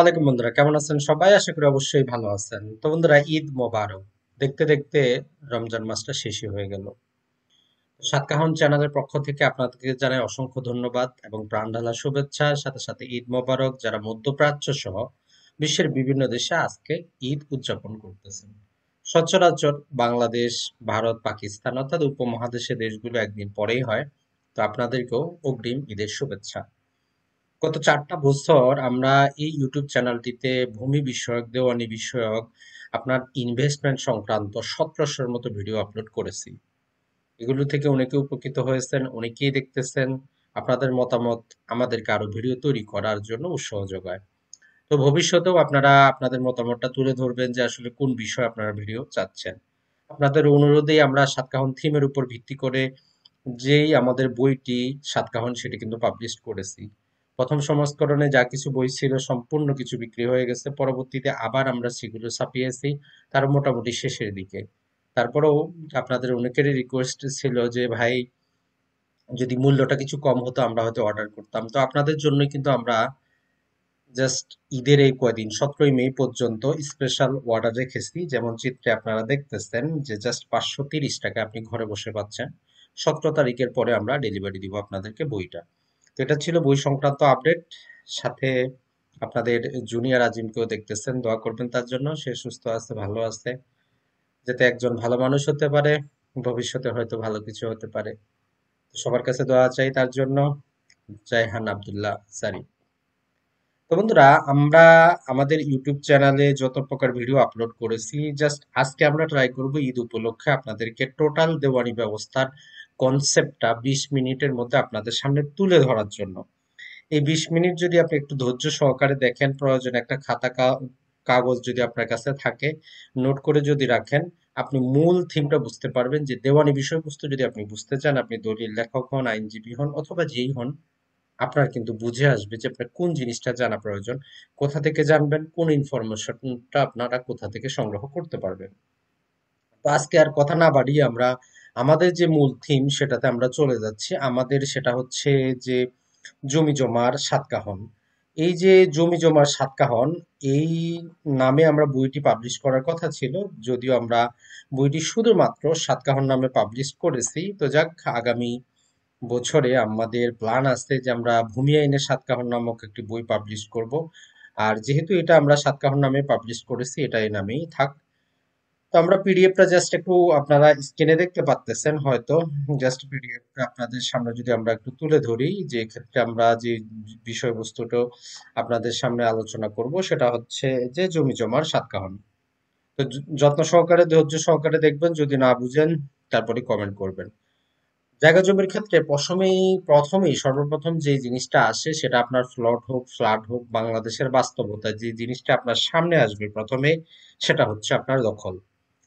আলাইকুম বন্ধুরা কেমন আছেন সবাই আশা করি অবশ্যই ভালো আছেন তো বন্ধুরা ঈদ মোবারক দেখতে দেখতে রমজান মাসটা শেষই হয়ে গেল সাতকাহন চ্যানেলের পক্ষ থেকে আপনাদেরকে জানাই অসংখ্য ধন্যবাদ এবং প্রাণঢালা শুভেচ্ছা সাথে সাথে ঈদ মোবারক যারা মধ্যপ্রাচ্য সহ বিশ্বের বিভিন্ন দেশে আজকে ঈদ উদযাপন করতেছেন সচরাচর বাংলাদেশ ভারত পাকিস্তান অর্থাৎ উপমহাদেশের দেশগুলো একদিন পরেই হয় তো আপনাদেরকেও অগ্রিম ঈদের শুভেচ্ছা গত চারটা বছর আমরা এই ইউটিউব চ্যানেলটিতে ভূমি বিষয়ক দেওয়ানি বিষয়ক আপনার ইনভেস্টমেন্ট সংক্রান্ত সতেরোশোর মতো ভিডিও আপলোড করেছি এগুলো থেকে অনেকে উপকৃত হয়েছেন অনেকেই দেখতেছেন আপনাদের মতামত আমাদেরকে আরো ভিডিও তৈরি করার জন্য উৎসাহ যোগায় তো ভবিষ্যতেও আপনারা আপনাদের মতামতটা তুলে ধরবেন যে আসলে কোন বিষয়ে আপনারা ভিডিও চাচ্ছেন আপনাদের অনুরোধেই আমরা সাতকাহন থিমের উপর ভিত্তি করে যেই আমাদের বইটি সাতকাহন সেটি কিন্তু পাবলিশ করেছি প্রথম সংস্করণে যা কিছু বই ছিল সম্পূর্ণ কিছু বিক্রি হয়ে গেছে পরবর্তীতে আবার আমরা সেগুলো ছাপিয়েছি তার মোটামুটি শেষের দিকে তারপরেও আপনাদের অনেকেরই রিকোয়েস্ট ছিল যে ভাই যদি মূল্যটা কিছু কম হতো আমরা হয়তো অর্ডার করতাম তো আপনাদের জন্য কিন্তু আমরা জাস্ট ঈদের এই কয়দিন সতেরোই মে পর্যন্ত স্পেশাল অর্ডার রেখেছি যেমন চিত্রে আপনারা দেখতেছেন যে জাস্ট পাঁচশো তিরিশ টাকা আপনি ঘরে বসে পাচ্ছেন সতেরো তারিখের পরে আমরা ডেলিভারি দিব আপনাদেরকে বইটা তো এটা ছিল বই সংক্রান্ত আপডেট সাথে আপনাদের জুনিয়র আজিমকেও দেখতেছেন দোয়া করবেন তার জন্য সে সুস্থ আছে ভালো আছে যাতে একজন ভালো মানুষ হতে পারে ভবিষ্যতে হয়তো ভালো কিছু হতে পারে সবার কাছে দোয়া চাই তার জন্য জাইহান আবদুল্লাহ সারি তো বন্ধুরা আমরা আমাদের ইউটিউব চ্যানেলে যত প্রকার ভিডিও আপলোড করেছি জাস্ট আজকে আমরা ট্রাই করব ঈদ উপলক্ষে আপনাদেরকে টোটাল দেওয়ানি ব্যবস্থার কনসেপ্টটা বিশ মিনিটের মধ্যে আপনাদের সামনে তুলে ধরার জন্য এই বিশ মিনিট যদি আপনি একটু ধৈর্য সহকারে দেখেন প্রয়োজন একটা খাতা কাগজ যদি আপনার কাছে থাকে নোট করে যদি রাখেন আপনি মূল থিমটা বুঝতে পারবেন যে দেওয়ানি বিষয়বস্তু যদি আপনি বুঝতে চান আপনি দলিল লেখক হন আইনজীবী হন অথবা যেই হন আপনার কিন্তু বুঝে আসবে যে আপনার কোন জিনিসটা জানা প্রয়োজন কোথা থেকে জানবেন কোন ইনফরমেশনটা আপনারা কোথা থেকে সংগ্রহ করতে পারবেন তো আজকে আর কথা না বাড়িয়ে আমরা আমাদের যে মূল থিম সেটাতে আমরা চলে যাচ্ছি আমাদের সেটা হচ্ছে যে জমি জমার সাতকাহন এই যে জমি জমার সাতকাহন এই নামে আমরা বইটি পাবলিশ করার কথা ছিল যদিও আমরা বইটি শুধুমাত্র সাতকাহন নামে পাবলিশ করেছি তো যাক আগামী বছরে আমাদের প্ল্যান আছে যে আমরা ভূমি আইনের সাতকাহন নামক একটি বই পাবলিশ করব আর যেহেতু এটা আমরা সাতকাহন নামে পাবলিশ করেছি এটা এই নামেই থাক তো আমরা পিডিএফটা জাস্ট একটু আপনারা স্ক্রিনে দেখতে পাচ্ছেন হয়তো জাস্ট পিডিএফটা আপনাদের সামনে যদি আমরা একটু তুলে ধরি যে ক্ষেত্রে আমরা যে বিষয়বস্তুটা আপনাদের সামনে আলোচনা করব সেটা হচ্ছে যে জমি জমার সাতকাহন তো যত্ন সহকারে ধৈর্য সহকারে দেখবেন যদি না বুঝেন তারপরে কমেন্ট করবেন জায়গা জমির ক্ষেত্রে প্রথমেই প্রথমেই সর্বপ্রথম যে জিনিসটা আসে সেটা আপনার ফ্লট হোক ফ্ল্যাট হোক বাংলাদেশের বাস্তবতা যে জিনিসটা আপনার সামনে আসবে প্রথমে সেটা হচ্ছে আপনার দখল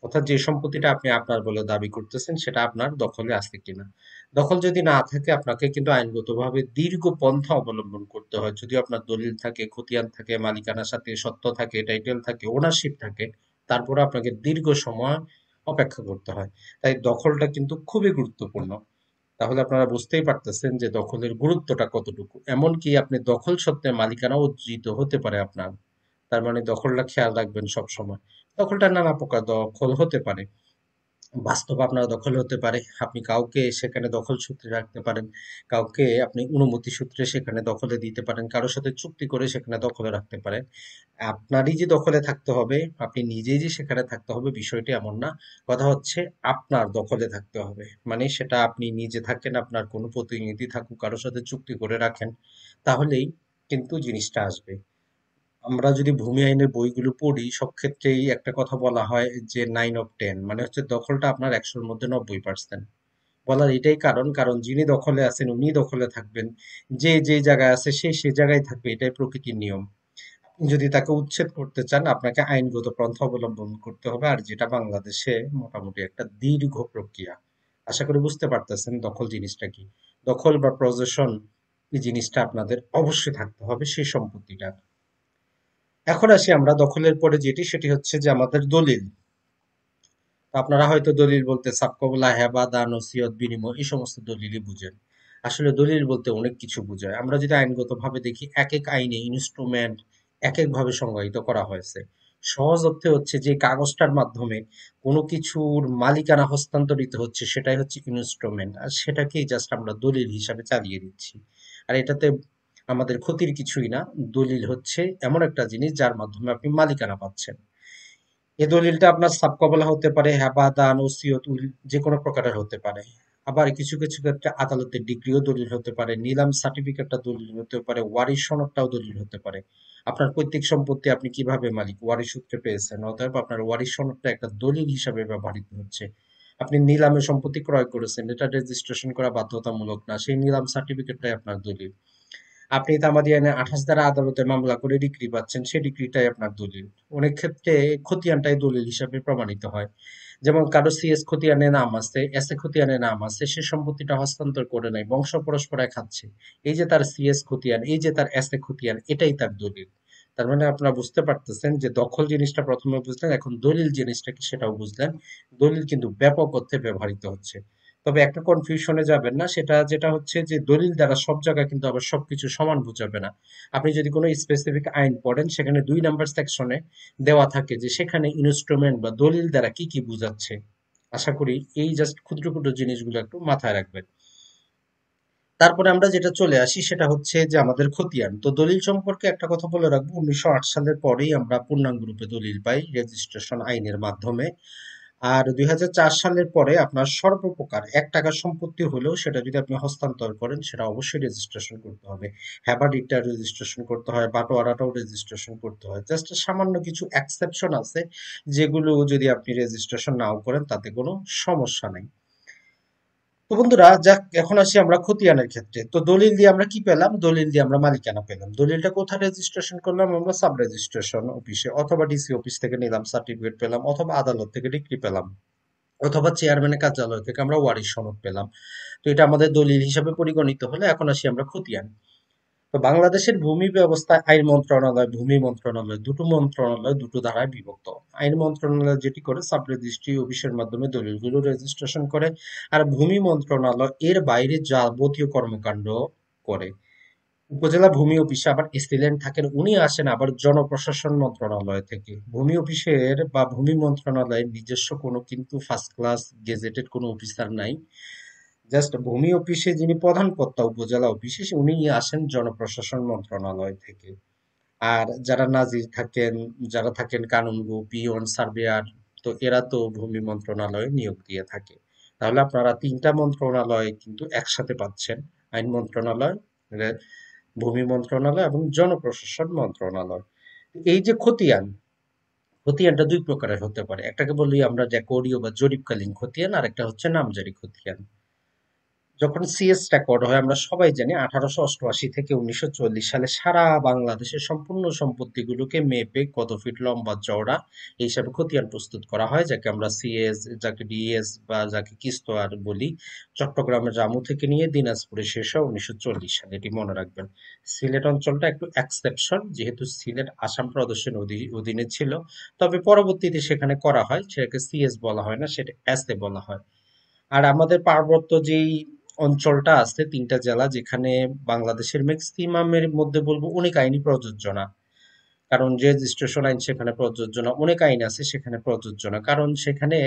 অর্থাৎ যে সম্পত্তিটা আপনি আপনার বলে দাবি করতেছেন সেটা আপনার দখলে আছে কিনা দখল যদি না থাকে আপনাকে কিন্তু আইনগতভাবে দীর্ঘ পন্থা অবলম্বন করতে হয় যদি আপনার দলিল থাকে খতিয়ান থাকে মালিকানার সাথে সত্য থাকে টাইটেল থাকে ওনারশিপ থাকে তারপরে আপনাকে দীর্ঘ সময় অপেক্ষা করতে হয় তাই দখলটা কিন্তু খুবই গুরুত্বপূর্ণ তাহলে আপনারা বুঝতেই পারতেছেন যে দখলের গুরুত্বটা কতটুকু এমনকি আপনি দখল সত্ত্বে মালিকানা অর্জিত হতে পারে আপনার তার মানে দখলটা খেয়াল রাখবেন সব সময় দখলটা নানা প্রকার দখল হতে পারে বাস্তব আপনার দখল হতে পারে আপনি কাউকে সেখানে দখল সূত্রে রাখতে পারেন কাউকে আপনি অনুমতি সূত্রে সেখানে দখলে দিতে পারেন কারোর সাথে চুক্তি করে সেখানে দখলে রাখতে পারেন আপনারই যে দখলে থাকতে হবে আপনি নিজেই যে সেখানে থাকতে হবে বিষয়টি এমন না কথা হচ্ছে আপনার দখলে থাকতে হবে মানে সেটা আপনি নিজে থাকেন আপনার কোনো প্রতিনিধি থাকুক কারোর সাথে চুক্তি করে রাখেন তাহলেই কিন্তু জিনিসটা আসবে আমরা যদি ভূমি আইনের বইগুলো পড়ি সব ক্ষেত্রেই একটা কথা বলা হয় যে নাইন অফ টেন মানে হচ্ছে দখলটা আপনার একশোর মধ্যে নব্বই পার্সেন্ট বলার এটাই কারণ কারণ যিনি দখলে আছেন উনি দখলে থাকবেন যে যে জায়গায় আছে সে সে জায়গায় থাকবে এটাই প্রকৃতির নিয়ম যদি তাকে উচ্ছেদ করতে চান আপনাকে আইনগত পন্থা অবলম্বন করতে হবে আর যেটা বাংলাদেশে মোটামুটি একটা দীর্ঘ প্রক্রিয়া আশা করি বুঝতে পারতেছেন দখল জিনিসটা কি দখল বা প্রজেশন এই জিনিসটা আপনাদের অবশ্যই থাকতে হবে সেই সম্পত্তিটা এখন আসি আমরা দখলের পরে যেটি সেটি হচ্ছে যে আমাদের দলিল আপনারা হয়তো দলিল বলতে সাবকবলা হেবা দান ওসিয়ত বিনিময় এই সমস্ত দলিলই বুঝেন আসলে দলিল বলতে অনেক কিছু বোঝায় আমরা যদি আইনগতভাবে দেখি এক এক আইনে ইনস্ট্রুমেন্ট এক একভাবে সংজ্ঞায়িত করা হয়েছে সহজ অর্থে হচ্ছে যে কাগজটার মাধ্যমে কোনো কিছুর মালিকানা হস্তান্তরিত হচ্ছে সেটাই হচ্ছে ইনস্ট্রুমেন্ট আর সেটাকেই জাস্ট আমরা দলিল হিসাবে চালিয়ে দিচ্ছি আর এটাতে আমাদের ক্ষতির কিছুই না দলিল হচ্ছে এমন একটা জিনিস যার মাধ্যমে আপনি মালিকানা পাচ্ছেন এ দলিলটা আপনার সাবকবলা হতে পারে হ্যাবা দান ওসিয়ত যে কোনো প্রকারের হতে পারে আবার কিছু কিছু ক্ষেত্রে আদালতের ডিগ্রিও দলিল হতে পারে নিলাম সার্টিফিকেটটা দলিল হতে পারে ওয়ারিশ সনদটাও দলিল হতে পারে আপনার পৈতৃক সম্পত্তি আপনি কিভাবে মালিক ওয়ারিশ সূত্রে পেয়েছেন অতএব আপনার ওয়ারিশ সনদটা একটা দলিল হিসাবে ব্যবহৃত হচ্ছে আপনি নিলামে সম্পত্তি ক্রয় করেছেন এটা রেজিস্ট্রেশন করা বাধ্যতামূলক না সেই নিলাম সার্টিফিকেটটাই আপনার দলিল আপনি তামাদিয়ানে আঠাশ দ্বারা আদালতে মামলা করে ডিক্রি পাচ্ছেন সেই ডিক্রিটাই আপনার দলিল অনেক ক্ষেত্রে খতিয়ানটাই দলিল হিসাবে প্রমাণিত হয় যেমন কারো সিএস খতিয়ানে নাম আছে এস এ খতিয়ানে নাম আছে সে সম্পত্তিটা হস্তান্তর করে নাই বংশ পরস্পরায় খাচ্ছে এই যে তার সিএস খতিয়ান এই যে তার এস এ খতিয়ান এটাই তার দলিল তার মানে আপনারা বুঝতে পারতেছেন যে দখল জিনিসটা প্রথমে বুঝলেন এখন দলিল জিনিসটা কি সেটাও বুঝলেন দলিল কিন্তু ব্যাপক অর্থে ব্যবহৃত হচ্ছে তবে একটা কনফিউশনে যাবেন না সেটা যেটা হচ্ছে যে দলিল দ্বারা সব জায়গায় কিন্তু আবার সবকিছু সমান বোঝাবে না আপনি যদি কোনো স্পেসিফিক আইন পড়েন সেখানে দুই নাম্বার সেকশনে দেওয়া থাকে যে সেখানে ইনস্ট্রুমেন্ট বা দলিল দ্বারা কি কি বোঝাচ্ছে আশা করি এই জাস্ট ক্ষুদ্র ক্ষুদ্র জিনিসগুলো একটু মাথায় রাখবেন তারপরে আমরা যেটা চলে আসি সেটা হচ্ছে যে আমাদের খতিয়ান তো দলিল সম্পর্কে একটা কথা বলে রাখবো উনিশশো সালের পরেই আমরা পূর্ণাঙ্গ রূপে দলিল পাই রেজিস্ট্রেশন আইনের মাধ্যমে আর দুই সালের পরে আপনার সর্বপ্রকার এক টাকার সম্পত্তি হলেও সেটা যদি আপনি হস্তান্তর করেন সেটা অবশ্যই রেজিস্ট্রেশন করতে হবে হ্যাবাডিটটা রেজিস্ট্রেশন করতে হয় বাটোয়ারাটাও রেজিস্ট্রেশন করতে হয় জাস্ট সামান্য কিছু এক্সেপশন আছে যেগুলো যদি আপনি রেজিস্ট্রেশন নাও করেন তাতে কোনো সমস্যা নেই তো বন্ধুরা যাক এখন আসি আমরা খতিয়ানের ক্ষেত্রে তো দলিল দিয়ে আমরা কি পেলাম দলিল দিয়ে আমরা মালিকানা পেলাম দলিলটা কোথায় রেজিস্ট্রেশন করলাম আমরা সাব রেজিস্ট্রেশন অফিসে অথবা ডিসি অফিস থেকে নিলাম সার্টিফিকেট পেলাম অথবা আদালত থেকে ডিগ্রি পেলাম অথবা চেয়ারম্যানের কার্যালয় থেকে আমরা ওয়ারিশ সনদ পেলাম তো এটা আমাদের দলিল হিসাবে পরিগণিত হলে এখন আসি আমরা খতিয়ান তো বাংলাদেশের ভূমি ব্যবস্থা আইন মন্ত্রণালয় ভূমি মন্ত্রণালয় দুটো মন্ত্রণালয় দুটো ধারায় বিভক্ত আইন মন্ত্রণালয় যেটি করে সাব রেজিস্ট্রি অফিসের মাধ্যমে দলিলগুলো রেজিস্ট্রেশন করে আর ভূমি মন্ত্রণালয় এর বাইরে যাবতীয় কর্মকাণ্ড করে উপজেলা ভূমি অফিসে আবার এসিলেন্ট থাকেন উনি আসেন আবার জনপ্রশাসন মন্ত্রণালয় থেকে ভূমি অফিসের বা ভূমি মন্ত্রণালয়ের নিজস্ব কোনো কিন্তু ফার্স্ট ক্লাস গেজেটেড কোনো অফিসার নাই জাস্ট ভূমি অফিসে যিনি প্রধান কর্তা উপজেলা অফিসে উনি আসেন জনপ্রশাসন মন্ত্রণালয় থেকে আর যারা নাজির থাকেন যারা থাকেন কানুনগু পিওন সার্ভেয়ার তো এরা তো ভূমি মন্ত্রণালয়ে নিয়োগ দিয়ে থাকে তাহলে আপনারা তিনটা মন্ত্রণালয় কিন্তু একসাথে পাচ্ছেন আইন মন্ত্রণালয় ভূমি মন্ত্রণালয় এবং জনপ্রশাসন মন্ত্রণালয় এই যে খতিয়ান খতিয়ানটা দুই প্রকারের হতে পারে একটাকে বলি আমরা যে করিও বা জরিপকালীন খতিয়ান আর একটা হচ্ছে নামজারি খতিয়ান যখন সিএস রেকর্ড হয় আমরা সবাই জানি আঠারোশো অষ্টআশি থেকে উনিশশো সালে সারা বাংলাদেশের সম্পূর্ণ সম্পত্তিগুলোকে মেপে কত ফিট লম্বা চওড়া এই হিসাবে খতিয়ান প্রস্তুত করা হয় যাকে আমরা সিএস যাকে ডিএস বা যাকে কিস্তোয়ার বলি চট্টগ্রামের জামু থেকে নিয়ে দিনাজপুরে শেষ হয় উনিশশো সালে এটি মনে রাখবেন সিলেট অঞ্চলটা একটু এক্সেপশন যেহেতু সিলেট আসাম প্রদর্শন অধীনে ছিল তবে পরবর্তীতে সেখানে করা হয় সেটাকে সিএস বলা হয় না সেটা এস বলা হয় আর আমাদের পার্বত্য যেই অঞ্চলটা আছে তিনটা জেলা যেখানে বাংলাদেশের ম্যাক্সিমামের মধ্যে বলবো অনেক আইনই প্রযোজ্য না কারণ রেজিস্ট্রেশন আইন সেখানে প্রযোজ্য না অনেক আইন আছে সেখানে প্রযোজ্য না কারণ সেখানে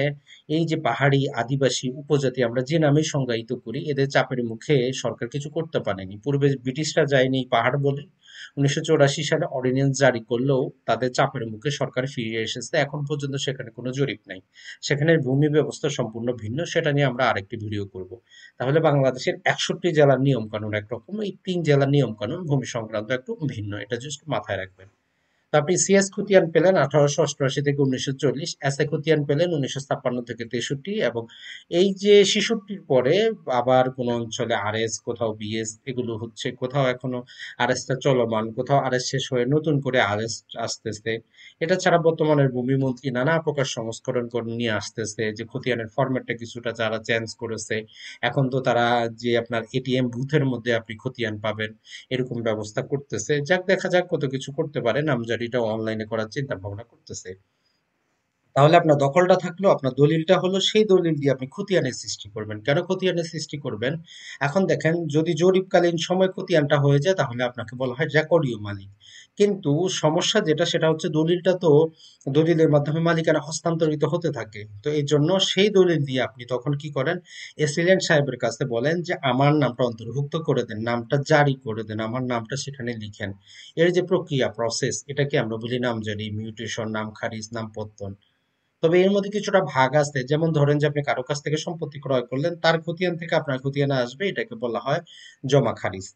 এই যে পাহাড়ি আদিবাসী উপজাতি আমরা যে নামে সংজ্ঞায়িত করি এদের চাপের মুখে সরকার কিছু করতে পারেনি পূর্বে ব্রিটিশরা যায়নি পাহাড় বলে উনিশশো সালে অর্ডিন্যান্স জারি করলেও তাদের চাপের মুখে সরকার ফিরে এসেছে এখন পর্যন্ত সেখানে কোনো জরিপ নাই সেখানে ভূমি ব্যবস্থা সম্পূর্ণ ভিন্ন সেটা নিয়ে আমরা আরেকটি ভিডিও করব তাহলে বাংলাদেশের একষট্টি জেলার নিয়মকানুন একরকম এই তিন জেলার নিয়মকানুন ভূমি সংক্রান্ত একটু ভিন্ন এটা জাস্ট মাথায় রাখবেন তারপরে আপনি সিএস খুতিয়ান পেলেন আঠারোশো অষ্টআশি থেকে উনিশশো চল্লিশ এস এ খুতিয়ান পেলেন উনিশশো ছাপ্পান্ন থেকে তেষট্টি এবং এই যে শিশুটির পরে আবার কোন অঞ্চলে আর এস কোথাও বিএস এগুলো হচ্ছে কোথাও এখনো আর এসটা চলমান কোথাও আর এস শেষ হয়ে নতুন করে আর এস আসতেছে এটা ছাড়া বর্তমানের ভূমিমন্ত্রী নানা প্রকার সংস্করণ করে নিয়ে আসতেছে যে খতিয়ানের ফরম্যাটটা কিছুটা যারা চেঞ্জ করেছে এখন তো তারা যে আপনার এটিএম বুথের মধ্যে আপনি খতিয়ান পাবেন এরকম ব্যবস্থা করতেছে যাক দেখা যাক কত কিছু করতে পারে নামজারি স্টাডিটাও অনলাইনে করার চিন্তা ভাবনা করতেছে তাহলে আপনার দখলটা থাকলো আপনার দলিলটা হলো সেই দলিল দিয়ে আপনি খতিয়ানের সৃষ্টি করবেন কেন খতিয়ানের সৃষ্টি করবেন এখন দেখেন যদি জরিপকালীন সময় খতিয়ানটা হয়ে যায় তাহলে আপনাকে বলা হয় রেকর্ডীয় মালিক কিন্তু সমস্যা যেটা সেটা হচ্ছে দলিলটা তো দলিলের মাধ্যমে মালিকানা হস্তান্তরিত হতে থাকে তো এই জন্য সেই দলিল দিয়ে আপনি তখন কি করেন এসিলেন্ট সাহেবের কাছে বলেন যে আমার নামটা অন্তর্ভুক্ত করে দেন নামটা জারি করে দেন আমার নামটা সেখানে লিখেন এর যে প্রক্রিয়া প্রসেস এটাকে আমরা বলি নাম জানি মিউটেশন নাম খারিজ নাম পত্তন তবে এর মধ্যে কিছুটা ভাগ আছে যেমন ধরেন যে আপনি কারো কাছ থেকে সম্পত্তি ক্রয় করলেন তার খতিয়ান থেকে আপনার খতিয়ানে আসবে এটাকে বলা হয় জমা খারিজ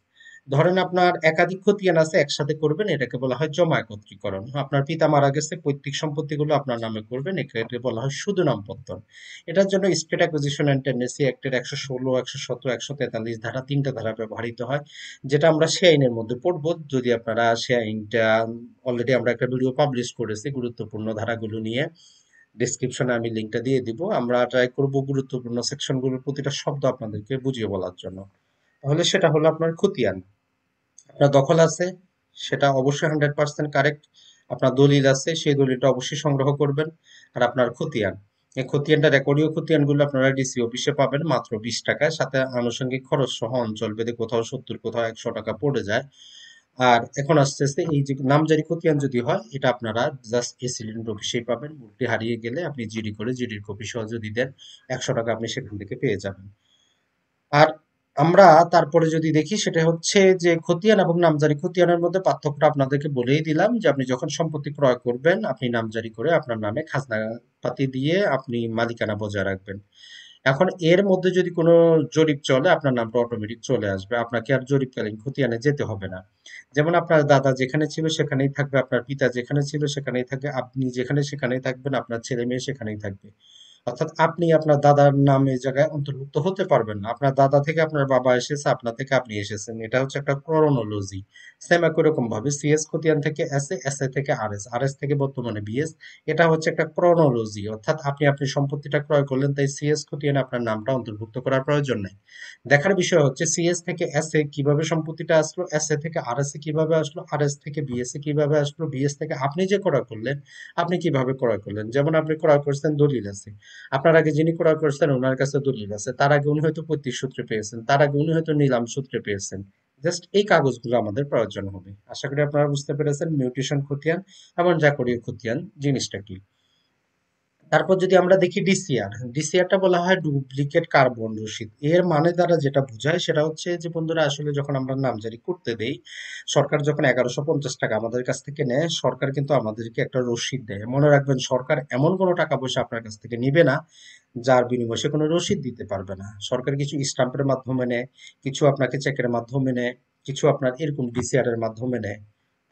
ধরেন আপনার একাধিক খতিয়ান আছে একসাথে করবেন এটাকে বলা হয় জমা একত্রীকরণ আপনার পিতা মারা গেছে পৈতৃক সম্পত্তিগুলো আপনার নামে করবেন এটাকে বলা হয় শুধু পত্তন এটার জন্য স্টেট অ্যাকুজিশন অ্যান্ড টেন্ডেন্সি অ্যাক্টের একশো ষোলো একশো সতেরো একশো তেতাল্লিশ ধারা তিনটা ধারা ব্যবহৃত হয় যেটা আমরা সে আইনের মধ্যে পড়বো যদি আপনারা সে আইনটা অলরেডি আমরা একটা ভিডিও পাবলিশ করেছি গুরুত্বপূর্ণ ধারাগুলো নিয়ে ডিসক্রিপশনে আমি লিঙ্কটা দিয়ে দিব আমরা ট্রাই করবো গুরুত্বপূর্ণ সেকশনগুলোর প্রতিটা শব্দ আপনাদেরকে বুঝিয়ে বলার জন্য তাহলে সেটা হলো আপনার খতিয়ান আপনার দখল আছে সেটা অবশ্যই হান্ড্রেড পার্সেন্ট কারেক্ট আপনার দলিল আছে সেই দলিলটা অবশ্যই সংগ্রহ করবেন আর আপনার খতিয়ান এই খতিয়ানটা রেকর্ডীয় খতিয়ানগুলো আপনারা ডিসি অফিসে পাবেন মাত্র বিশ টাকায় সাথে আনুষঙ্গিক খরচ সহ অঞ্চল বেদে কোথাও সত্তর কোথাও একশো টাকা পড়ে যায় আর এখন আস্তে আস্তে এই যে নামজারি খতিয়ান যদি হয় এটা আপনারা জাস্ট এসিডেন্ট অফিসেই পাবেন মুরটি হারিয়ে গেলে আপনি জিডি করে জিডির কপি সহ যদি দেন একশো টাকা আপনি সেখান থেকে পেয়ে যাবেন আর আমরা তারপরে যদি দেখি সেটা হচ্ছে যে খতিয়ান এবং নামজারি খতিয়ানের মধ্যে পার্থক্যটা আপনাদেরকে বলেই দিলাম যে আপনি যখন সম্পত্তি ক্রয় করবেন আপনি নামজারি করে আপনার নামে পাতি দিয়ে আপনি মালিকানা বজায় রাখবেন এখন এর মধ্যে যদি কোনো জরিপ চলে আপনার নামটা অটোমেটিক চলে আসবে আপনাকে আর জরিপকালীন খতিয়ানে যেতে হবে না যেমন আপনার দাদা যেখানে ছিল সেখানেই থাকবে আপনার পিতা যেখানে ছিল সেখানেই থাকবে আপনি যেখানে সেখানেই থাকবেন আপনার ছেলে মেয়ে সেখানেই থাকবে অর্থাৎ আপনি আপনার দাদার নামে জায়গায় অন্তর্ভুক্ত হতে পারবেন না আপনার দাদা থেকে আপনার বাবা এসেছে আপনার থেকে আপনি এসেছেন এটা হচ্ছে একটা ক্রোনোলজি সেম একরকম ভাবে সিএস খতিয়ান থেকে এস এ এস এ থেকে আর এস আর এস থেকে বর্তমানে বিএস এটা হচ্ছে একটা ক্রোনোলজি অর্থাৎ আপনি আপনি সম্পত্তিটা ক্রয় করলেন তাই সিএস খতিয়ানে আপনার নামটা অন্তর্ভুক্ত করার প্রয়োজন নাই দেখার বিষয় হচ্ছে সিএস থেকে এস এ কিভাবে সম্পত্তিটা আসলো এস এ থেকে আর এস এ কিভাবে আসলো আর এস থেকে বিএস এ কিভাবে আসলো বিএস থেকে আপনি যে ক্রয় করলেন আপনি কিভাবে ক্রয় করলেন যেমন আপনি ক্রয় করছেন দলিল আছে আপনার আগে যিনি ক্রয় করছেন ওনার কাছে দলিল আছে তার আগে উনি হয়তো পৈতৃক সূত্রে পেয়েছেন তার আগে উনি হয়তো নিলাম সূত্রে পেয়েছেন জাস্ট এই কাগজগুলো আমাদের প্রয়োজন হবে আশা করি আপনারা বুঝতে পেরেছেন মিউটেশন খতিয়ান এবং জাকরীয় খতিয়ান জিনিসটা কি তারপর যদি আমরা দেখি ডিসিআর ডিসিআরটা বলা হয় ডুপ্লিকেট কার্বন রসিদ এর মানে দ্বারা যেটা বোঝায় সেটা হচ্ছে যে বন্ধুরা আসলে যখন আমরা নামজারি করতে দেই সরকার যখন এগারোশো পঞ্চাশ টাকা আমাদের কাছ থেকে নেয় সরকার কিন্তু আমাদেরকে একটা রসিদ দেয় মনে রাখবেন সরকার এমন কোনো টাকা পয়সা আপনার কাছ থেকে নিবে না যার বিনিময়ে সে কোনো রসিদ দিতে পারবে না সরকার কিছু স্ট্যাম্পের মাধ্যমে নেয় কিছু আপনাকে চেকের মাধ্যমে নেয় কিছু আপনার এরকম ডিসিআর এর মাধ্যমে নেয়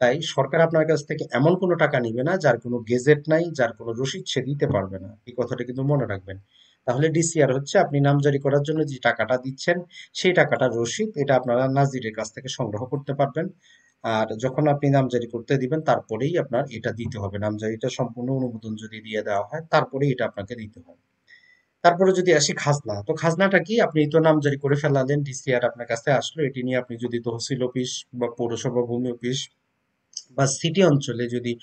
তাই সরকার আপনার কাছ থেকে এমন কোনো টাকা নিবে না যার কোনো গেজেট নাই যার কোনো রসিদ সে দিতে পারবে না এই কথাটা কিন্তু মনে রাখবেন তাহলে ডিসিআর হচ্ছে আপনি নামজারি করার জন্য যে টাকাটা দিচ্ছেন সেই টাকাটা রসিদ এটা আপনারা নাজিরের কাছ থেকে সংগ্রহ করতে পারবেন আর যখন আপনি নামজারি করতে দিবেন তারপরেই আপনার এটা দিতে হবে নামজারিটা সম্পূর্ণ অনুমোদন যদি দিয়ে দেওয়া হয় তারপরেই এটা আপনাকে দিতে হবে তারপরে যদি আসি খাজনা তো খাজনাটা কি আপনি তো নামজারি করে ফেলালেন ডিসিআর আপনার কাছে আসলো এটি নিয়ে আপনি যদি তহসিল অফিস বা পৌরসভা ভূমি অফিস বা সিটি অঞ্চলে যদি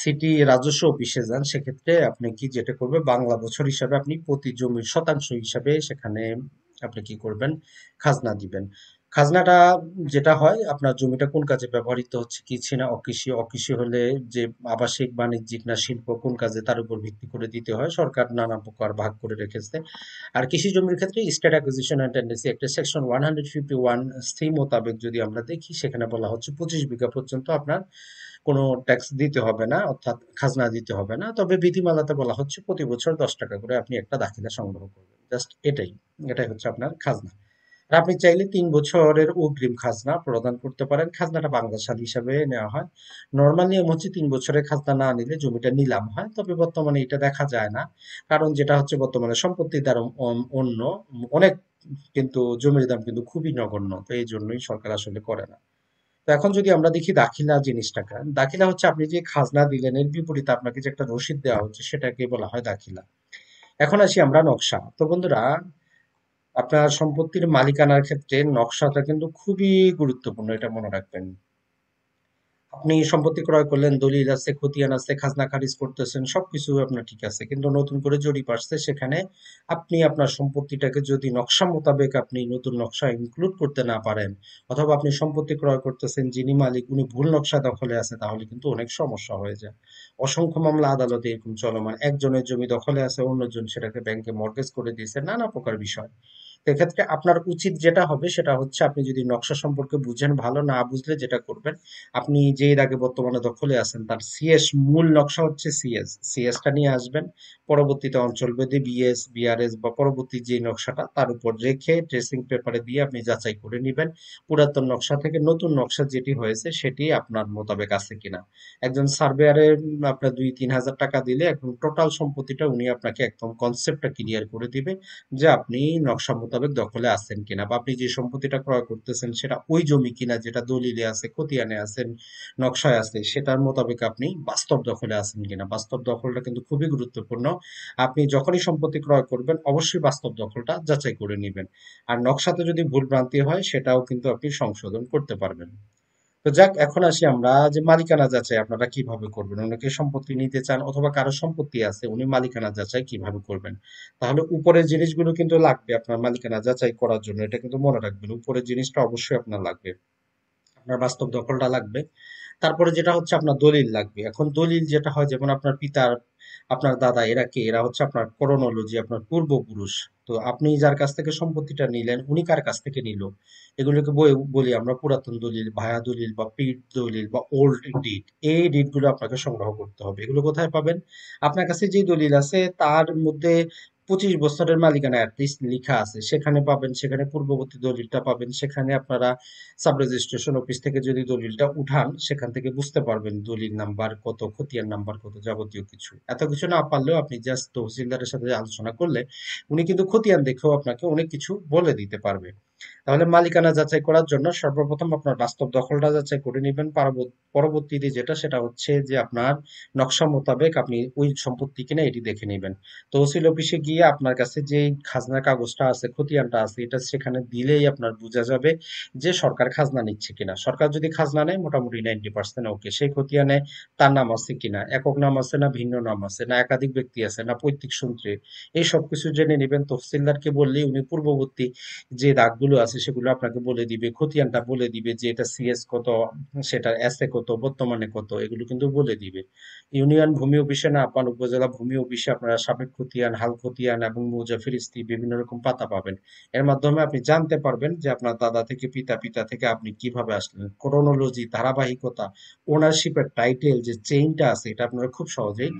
সিটি রাজস্ব অফিসে যান সেক্ষেত্রে আপনি কি যেটা করবে বাংলা বছর হিসাবে আপনি প্রতি জমির শতাংশ হিসাবে সেখানে আপনি কি করবেন খাজনা দিবেন খাজনাটা যেটা হয় আপনার জমিটা কোন কাজে ব্যবহৃত হচ্ছে কৃষি না অকৃষি অকৃষি হলে যে আবাসিক বাণিজ্যিক না শিল্প কোন কাজে তার উপর ভিত্তি করে দিতে হয় সরকার নানা প্রকার ভাগ করে রেখেছে আর কৃষি জমির ক্ষেত্রে স্টেট অ্যাকুইজিশন অ্যান্ড টেন্ডেন্সি একটা section one hundred fifty one সেই মোতাবেক যদি আমরা দেখি সেখানে বলা হচ্ছে পঁচিশ বিঘা পর্যন্ত আপনার কোনো ট্যাক্স দিতে হবে না অর্থাৎ খাজনা দিতে হবে না তবে বিধিমালাতে বলা হচ্ছে প্রতি বছর দশ টাকা করে আপনি একটা দাখিলা সংগ্রহ করবেন জাস্ট এটাই এটাই হচ্ছে আপনার খাজনা আর আপনি চাইলে তিন বছরের অগ্রিম খাজনা প্রদান করতে পারেন খাজনাটা বাংলা সাল হিসাবে নেওয়া হয় নর্মাল নিয়ম হচ্ছে তিন বছরের খাজনা না নিলে জমিটা নিলাম হয় তবে বর্তমানে এটা দেখা যায় না কারণ যেটা হচ্ছে বর্তমানে সম্পত্তির দ্বার অন্য অনেক কিন্তু জমির দাম কিন্তু খুবই নগণ্য তো এই জন্যই সরকার আসলে করে না তো এখন যদি আমরা দেখি দাখিলা জিনিসটাকে দাখিলা হচ্ছে আপনি যে খাজনা দিলেন এর বিপরীতে আপনাকে যে একটা রসিদ দেওয়া হচ্ছে সেটাকে বলা হয় দাখিলা এখন আসি আমরা নকশা তো বন্ধুরা আপনার সম্পত্তির মালিকানার ক্ষেত্রে নকশাটা কিন্তু খুবই গুরুত্বপূর্ণ এটা মনে রাখবেন আপনি সম্পত্তি ক্রয় করলেন দলিল আছে খতিয়ান আছে খাজনা খারিজ করতেছেন সবকিছু আপনার ঠিক আছে কিন্তু নতুন করে জরিপ আসছে সেখানে আপনি আপনার সম্পত্তিটাকে যদি নকশা মোতাবেক আপনি নতুন নকশা ইনক্লুড করতে না পারেন অথবা আপনি সম্পত্তি ক্রয় করতেছেন যিনি মালিক উনি ভুল নকশা দখলে আছে তাহলে কিন্তু অনেক সমস্যা হয়ে যায় অসংখ্য মামলা আদালতে এরকম চলমান একজনের জমি দখলে আছে অন্যজন সেটাকে ব্যাংকে মর্গেজ করে দিয়েছে নানা প্রকার বিষয় সেক্ষেত্রে আপনার উচিত যেটা হবে সেটা হচ্ছে আপনি যদি নকশা সম্পর্কে বুঝেন ভালো না বুঝলে যেটা করবেন আপনি যেই আগে বর্তমানে দখলে আছেন তার সিএস মূল নকশা হচ্ছে সিএস সিএসটা নিয়ে আসবেন পরবর্তীতে অঞ্চল বেদে বিএস বিআরএস বা পরবর্তী যে নকশাটা তার উপর রেখে ট্রেসিং পেপারে দিয়ে আপনি যাচাই করে নেবেন পুরাতন নকশা থেকে নতুন নকশা যেটি হয়েছে সেটি আপনার মোতাবেক আছে কিনা একজন সার্ভেয়ারে আপনার দুই তিন হাজার টাকা দিলে এখন টোটাল সম্পত্তিটা উনি আপনাকে একদম কনসেপ্টটা ক্লিয়ার করে দিবে যে আপনি নকশা মোতাবেক দখলে আছেন কিনা বা আপনি যে সম্পত্তিটা ক্রয় করতেছেন সেটা ওই জমি কিনা যেটা দলিলে আছে খতিয়ানে আছেন নকশায় আছে সেটার মোতাবেক আপনি বাস্তব দখলে আছেন কিনা বাস্তব দখলটা কিন্তু খুবই গুরুত্বপূর্ণ আপনি যখনই সম্পত্তি ক্রয় করবেন অবশ্যই বাস্তব দখলটা যাচাই করে নেবেন আর নকশাতে যদি ভুল ভ্রান্তি হয় সেটাও কিন্তু আপনি সংশোধন করতে পারবেন তো যাক এখন আসি আমরা যে মালিকানা যাচাই আপনারা কিভাবে করবেন অনেকে সম্পত্তি নিতে চান অথবা কারো সম্পত্তি আছে উনি মালিকানা যাচাই কিভাবে করবেন তাহলে উপরের জিনিসগুলো কিন্তু লাগবে আপনার মালিকানা যাচাই করার জন্য এটা কিন্তু মনে রাখবেন উপরের জিনিসটা অবশ্যই আপনার লাগবে আপনার বাস্তব দখলটা লাগবে তারপরে যেটা হচ্ছে আপনার দলিল লাগবে এখন দলিল যেটা হয় যেমন আপনার পিতার আপনার দাদা এরা কে এরা হচ্ছে আপনার করোনোলজি আপনার পূর্বপুরুষ তো আপনি যার কাছ থেকে সম্পত্তিটা নিলেন উনি কার কাছ থেকে নিল এগুলোকে বলি আমরা পুরাতন দলিল ভায়া দলিল বা পিট দলিল বা ওল্ড ডিট এই ডিটগুলো আপনাকে সংগ্রহ করতে হবে এগুলো কোথায় পাবেন আপনার কাছে যে দলিল আছে তার মধ্যে পঁচিশ বছরের মালিকানা অ্যাটলিস্ট লেখা আছে সেখানে পাবেন সেখানে পূর্ববর্তী দলিলটা পাবেন সেখানে আপনারা সাব রেজিস্ট্রেশন অফিস থেকে যদি দলিলটা উঠান সেখান থেকে বুঝতে পারবেন দলিল নাম্বার কত খতিয়ান নাম্বার কত যাবতীয় কিছু এত কিছু না পারলেও আপনি জাস্ট তহসিলদারের সাথে আলোচনা করলে উনি কিন্তু খতিয়ান দেখেও আপনাকে অনেক কিছু বলে দিতে পারবে তাহলে মালিকানা যাচাই করার জন্য সর্বপ্রথম আপনার বাস্তব দখলটা যাচাই করে নেবেন পরবর্তীতে যেটা সেটা হচ্ছে যে আপনার নকশা মোতাবেক আপনি ওই সম্পত্তি কিনা এটি দেখে নেবেন তহসিল অফিসে গিয়ে আপনার কাছে যে খাজনা কাগজটা আছে খতিয়ানটা আছে এটা সেখানে দিলেই আপনার বোঝা যাবে যে সরকার খাজনা নিচ্ছে কিনা সরকার যদি খাজনা নেয় মোটামুটি নাইনটি পার্সেন্ট ওকে সেই খতিয়ানে তার নাম আছে কিনা একক নাম আছে না ভিন্ন নাম আছে না একাধিক ব্যক্তি আছে না পৈতৃক সূত্রে এই সব কিছু জেনে নেবেন তহসিলদারকে বললেই উনি পূর্ববর্তী যে দাগগুলো গুলো আছে সেগুলো আপনাকে বলে দিবে খতিয়ানটা বলে দিবে যে এটা সিএস কত সেটা এসে কত বর্তমানে কত এগুলো কিন্তু বলে দিবে ইউনিয়ন ভূমি অফিসে না আপনার উপজেলা ভূমি অফিসে আপনারা সাবেক খতিয়ান হাল খতিয়ান এবং মৌজা ফিরিস্তি বিভিন্ন রকম পাতা পাবেন এর মাধ্যমে আপনি জানতে পারবেন যে আপনার দাদা থেকে পিতা পিতা থেকে আপনি কিভাবে আসলেন ক্রোনোলজি ধারাবাহিকতা ওনারশিপের টাইটেল যে চেইনটা আছে এটা আপনারা খুব সহজেই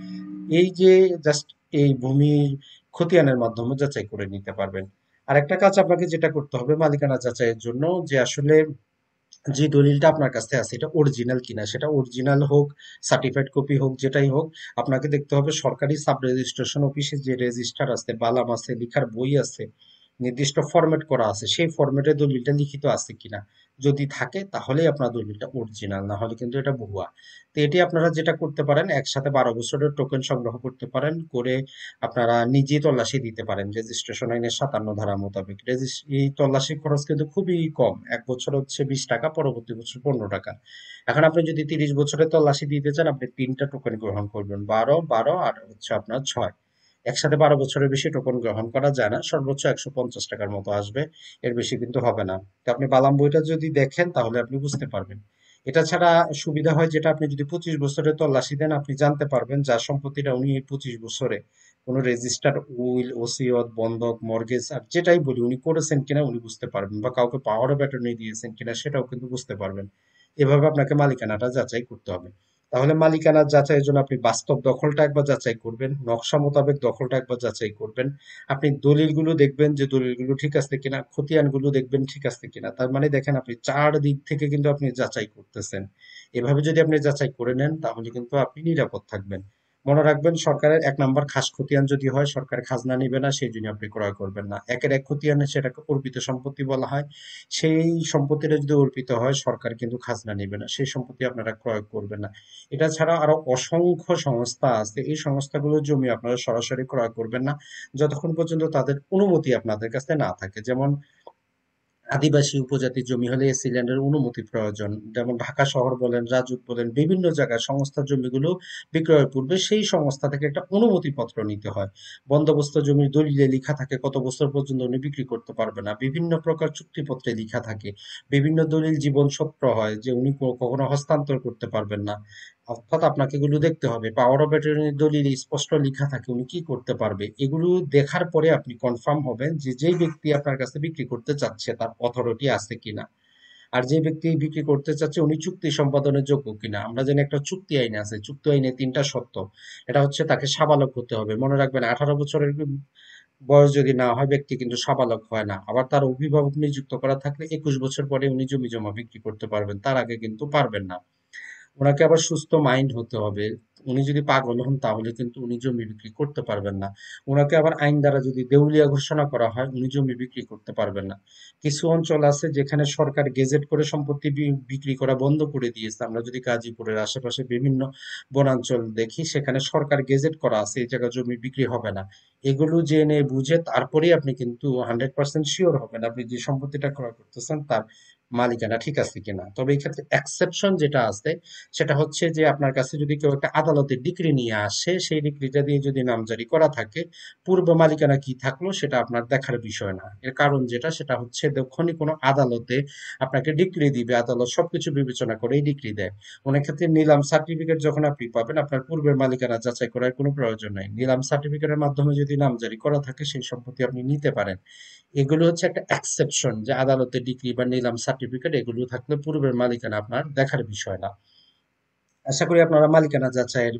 এই যে জাস্ট এই ভূমির খতিয়ানের মাধ্যমে যাচাই করে নিতে পারবেন আরেকটা কাজ আপনাকে যেটা করতে হবে মালিকানা যাচাইয়ের জন্য যে আসলে যে দলিলটা আপনার কাছে আছে এটা অরিজিনাল কিনা সেটা অরিজিনাল হোক সার্টিফাইড কপি হোক যেটাই হোক আপনাকে দেখতে হবে সরকারি সাব রেজিস্ট্রেশন অফিসে যে রেজিস্টার আছে বালাম আছে লিখার বই আছে নির্দিষ্ট ফরম্যাট করা আছে সেই ফরম্যাটে দলিলটা লিখিত আছে কিনা যদি থাকে তাহলেই আপনার দলিলটা অরিজিনাল না হলে কিন্তু এটা ভুয়া তো এটি আপনারা যেটা করতে পারেন একসাথে বারো বছরের টোকেন সংগ্রহ করতে পারেন করে আপনারা নিজে তল্লাশি দিতে পারেন রেজিস্ট্রেশন আইনের সাতান্ন ধারা মোতাবেক এই তল্লাশি খরচ কিন্তু খুবই কম এক বছর হচ্ছে বিশ টাকা পরবর্তী বছর পনেরো টাকা এখন আপনি যদি তিরিশ বছরের তল্লাশি দিতে চান আপনি তিনটা টোকেন গ্রহণ করবেন বারো বারো আর হচ্ছে আপনার ছয় একসাথে বারো বছরের বেশি টোকন গ্রহণ করা যায় না সর্বোচ্চ একশো পঞ্চাশ টাকার মতো আসবে এর বেশি কিন্তু হবে না তো আপনি বালাম বইটা যদি দেখেন তাহলে আপনি বুঝতে পারবেন এটা ছাড়া সুবিধা হয় যেটা আপনি যদি পঁচিশ বছরে তল্লাশি দেন আপনি জানতে পারবেন যার সম্পত্তিটা উনি এই পঁচিশ বছরে কোনো রেজিস্টার উইল ওসিয়ত বন্ধক মর্গেজ আর যেটাই বলি উনি করেছেন কিনা উনি বুঝতে পারবেন বা কাউকে পাওয়ার নিয়ে দিয়েছেন কিনা সেটাও কিন্তু বুঝতে পারবেন এভাবে আপনাকে মালিকানাটা যাচাই করতে হবে তাহলে মালিকানা যাচাইয়ের জন্য আপনি বাস্তব দখলটা একবার যাচাই করবেন নকশা মোতাবেক দখলটা একবার যাচাই করবেন আপনি দলিলগুলো দেখবেন যে দলিলগুলো ঠিক আছে কিনা খতিয়ানগুলো দেখবেন ঠিক আছে কিনা তার মানে দেখেন আপনি চার দিক থেকে কিন্তু আপনি যাচাই করতেছেন এভাবে যদি আপনি যাচাই করে নেন তাহলে কিন্তু আপনি নিরাপদ থাকবেন মনে রাখবেন সরকারের এক নাম্বার খাস খতিয়ান যদি হয় সরকার খাজনা নিবে না সেই জন্য আপনি ক্রয় করবেন না একের এক খতিয়ানে সেটাকে অর্পিত সম্পত্তি বলা হয় সেই সম্পত্তিটা যদি অর্পিত হয় সরকার কিন্তু খাজনা নিবে না সেই সম্পত্তি আপনারা ক্রয় করবেন না এটা ছাড়া আরো অসংখ্য সংস্থা আছে এই সংস্থাগুলোর জমি আপনারা সরাসরি ক্রয় করবেন না যতক্ষণ পর্যন্ত তাদের অনুমতি আপনাদের কাছে না থাকে যেমন আদিবাসী উপজাতি জমি হলে এস ল্যান্ডের অনুমতি প্রয়োজন যেমন ঢাকা শহর বলেন রাজুক বলেন বিভিন্ন জায়গায় সংস্থার জমিগুলো বিক্রয়ের পূর্বে সেই সংস্থা থেকে একটা অনুমতিপত্র নিতে হয় বন্দোবস্ত জমির দলিলে লিখা থাকে কত বছর পর্যন্ত উনি বিক্রি করতে পারবে না বিভিন্ন প্রকার চুক্তিপত্রে লিখা থাকে বিভিন্ন দলিল জীবন সত্য হয় যে উনি কখনো হস্তান্তর করতে পারবেন না অর্থাৎ আপনাকে এগুলো দেখতে হবে পাওয়ার অফ অ্যাটর্নির দলিলে স্পষ্ট লেখা থাকে উনি কি করতে পারবে এগুলো দেখার পরে আপনি কনফার্ম হবেন যে যেই ব্যক্তি আপনার কাছে বিক্রি করতে চাচ্ছে তার অথরিটি আছে কিনা আর যে ব্যক্তি বিক্রি করতে চাচ্ছে উনি চুক্তি সম্পাদনের যোগ্য কিনা আমরা জানি একটা চুক্তি আইন আছে চুক্তি আইনে তিনটা শর্ত এটা হচ্ছে তাকে সাবালক হতে হবে মনে রাখবেন আঠারো বছরের বয়স যদি না হয় ব্যক্তি কিন্তু সাবালক হয় না আবার তার অভিভাবক নিযুক্ত করা থাকলে একুশ বছর পরে উনি জমি জমা বিক্রি করতে পারবেন তার আগে কিন্তু পারবেন না ওনাকে আবার সুস্থ মাইন্ড হতে হবে উনি যদি পাগল হন তাহলে কিন্তু উনি জমি বিক্রি করতে পারবেন না ওনাকে আবার আইন দ্বারা যদি দেউলিয়া ঘোষণা করা হয় উনি জমি বিক্রি করতে পারবেন না কিছু অঞ্চল আছে যেখানে সরকার গেজেট করে সম্পত্তি বিক্রি করা বন্ধ করে দিয়েছে আমরা যদি কাজীপুরের আশেপাশে বিভিন্ন বনাঞ্চল দেখি সেখানে সরকার গেজেট করা আছে এই জায়গায় জমি বিক্রি হবে না এগুলো জেনে বুঝে তারপরে আপনি কিন্তু হান্ড্রেড পার্সেন্ট শিওর হবেন আপনি যে সম্পত্তিটা ক্রয় করতেছেন তার মালিকানা ঠিক আছে কিনা তবে এই ক্ষেত্রে এক্সেপশন যেটা আছে সেটা হচ্ছে যে আপনার কাছে যদি কেউ একটা আদালতের ডিগ্রি নিয়ে আসে সেই ডিগ্রিটা দিয়ে যদি নামজারি করা থাকে পূর্ব মালিকানা কি থাকলো সেটা আপনার দেখার বিষয় না এর কারণ যেটা সেটা হচ্ছে যখনই কোনো আদালতে আপনাকে ডিগ্রি দিবে আদালত সবকিছু বিবেচনা করেই ডিগ্রি দেয় অনেক ক্ষেত্রে নিলাম সার্টিফিকেট যখন আপনি পাবেন আপনার পূর্বের মালিকানা যাচাই করার কোনো প্রয়োজন নাই নিলাম সার্টিফিকেটের মাধ্যমে যদি নামজারি করা থাকে সেই সম্পত্তি আপনি নিতে পারেন এগুলো হচ্ছে একটা এক্সেপশন যে আদালতে ডিগ্রি বা নিলাম সার্টিফিকেট এগুলো থাকলে পূর্বের মালিকানা আপনার দেখার বিষয় না আশা করি আপনারা মালিকানা যাচাইয়ের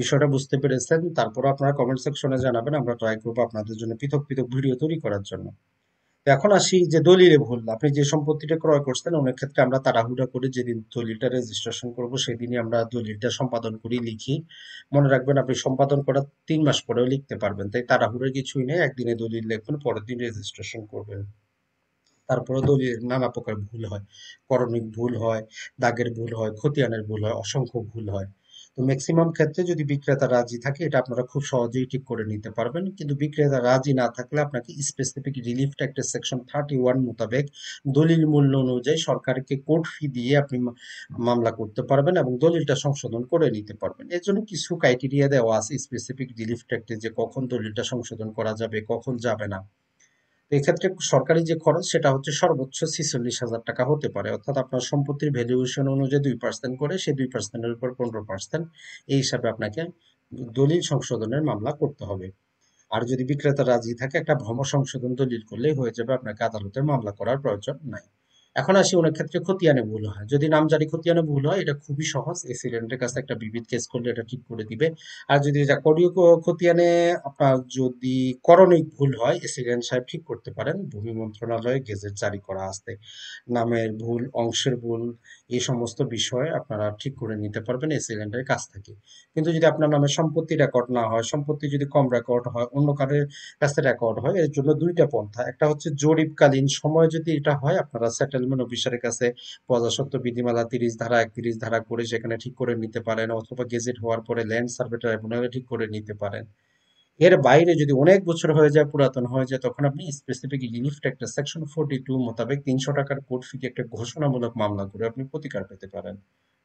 বিষয়টা বুঝতে পেরেছেন তারপর আপনারা কমেন্ট সেকশনে জানাবেন আমরা ট্রাই করবো আপনাদের জন্য পৃথক পৃথক ভিডিও তৈরি করার জন্য এখন আসি যে দলিলে ভুল আপনি যে সম্পত্তিটা ক্রয় করছেন অনেক ক্ষেত্রে আমরা তাড়াহুড়া করে যেদিন দলিলটা রেজিস্ট্রেশন করব সেদিনই আমরা দলিলটা সম্পাদন করি লিখি মনে রাখবেন আপনি সম্পাদন করার তিন মাস পরেও লিখতে পারবেন তাই তাড়াহুড়ার কিছুই নেই একদিনে দলিল লিখবেন পরের দিন রেজিস্ট্রেশন করবেন তারপরে দলিলের নানা প্রকার ভুল হয় করণিক ভুল হয় দাগের ভুল হয় খতিয়ানের ভুল হয় অসংখ্য ভুল হয় তো ম্যাক্সিমাম ক্ষেত্রে যদি বিক্রেতা রাজি থাকে এটা আপনারা খুব সহজেই ঠিক করে নিতে পারবেন কিন্তু বিক্রেতা রাজি না থাকলে আপনাকে স্পেসিফিক রিলিফ ট্যাক্টের সেকশন থার্টি ওয়ান মোতাবেক দলিল মূল্য অনুযায়ী সরকারকে কোর্ট ফি দিয়ে আপনি মামলা করতে পারবেন এবং দলিলটা সংশোধন করে নিতে পারবেন এর জন্য কিছু ক্রাইটেরিয়া দেওয়া আছে স্পেসিফিক রিলিফ ট্যাক্টে যে কখন দলিলটা সংশোধন করা যাবে কখন যাবে না এক্ষেত্রে সরকারি যে খরচ সেটা হচ্ছে সর্বোচ্চ ছিচল্লিশ হাজার টাকা হতে পারে অর্থাৎ আপনার সম্পত্তির ভ্যালুয়েশন অনুযায়ী দুই পার্সেন্ট করে সেই দুই পার্সেন্টের উপর পনেরো পার্সেন্ট এই হিসাবে আপনাকে দলিল সংশোধনের মামলা করতে হবে আর যদি বিক্রেতা রাজি থাকে একটা ভ্রম সংশোধন দলিল করলেই হয়ে যাবে আপনাকে আদালতের মামলা করার প্রয়োজন নাই এখন আসি অনেক ক্ষেত্রে খতিয়ানে ভুল হয় যদি নাম জারি খতিয়ানে ভুল হয় এটা খুবই সহজ সিলেন্টের কাছে একটা বিবিধ কেস করলে এটা ঠিক করে দিবে আর যদি করিও খতিয়ানে আপনার যদি করণিক ভুল হয় সিলেন্ট সাহেব ঠিক করতে পারেন ভূমি মন্ত্রণালয়ে গেজেট জারি করা আছে নামের ভুল অংশের ভুল এই সমস্ত বিষয় আপনারা ঠিক করে নিতে পারবেন এই সিলিন্ডারের কাছ থেকে কিন্তু যদি আপনার নামে সম্পত্তি রেকর্ড না হয় সম্পত্তি যদি কম রেকর্ড হয় অন্য কারের কাছে রেকর্ড হয় এর জন্য দুইটা পন্থা একটা হচ্ছে জরিপকালীন সময় যদি এটা হয় আপনারা সেটেলমেন্ট অফিসারের কাছে প্রজাস্বত্ব বিধিমালা তিরিশ ধারা একত্রিশ ধারা করে সেখানে ঠিক করে নিতে পারেন অথবা গেজেট হওয়ার পরে ল্যান্ড সার্ভে ট্রাইব্যুনালে ঠিক করে নিতে পারেন এর বাইরে যদি অনেক বছর হয়ে যায় পুরাতন হয়ে যায় তখন আপনি স্পেসিফিক ইউনিফট একটা সেকশন ফোরটি টু মোতাবেক তিনশো টাকার কোর্ট ফিকে একটা ঘোষণামূলক মামলা করে আপনি প্রতিকার পেতে পারেন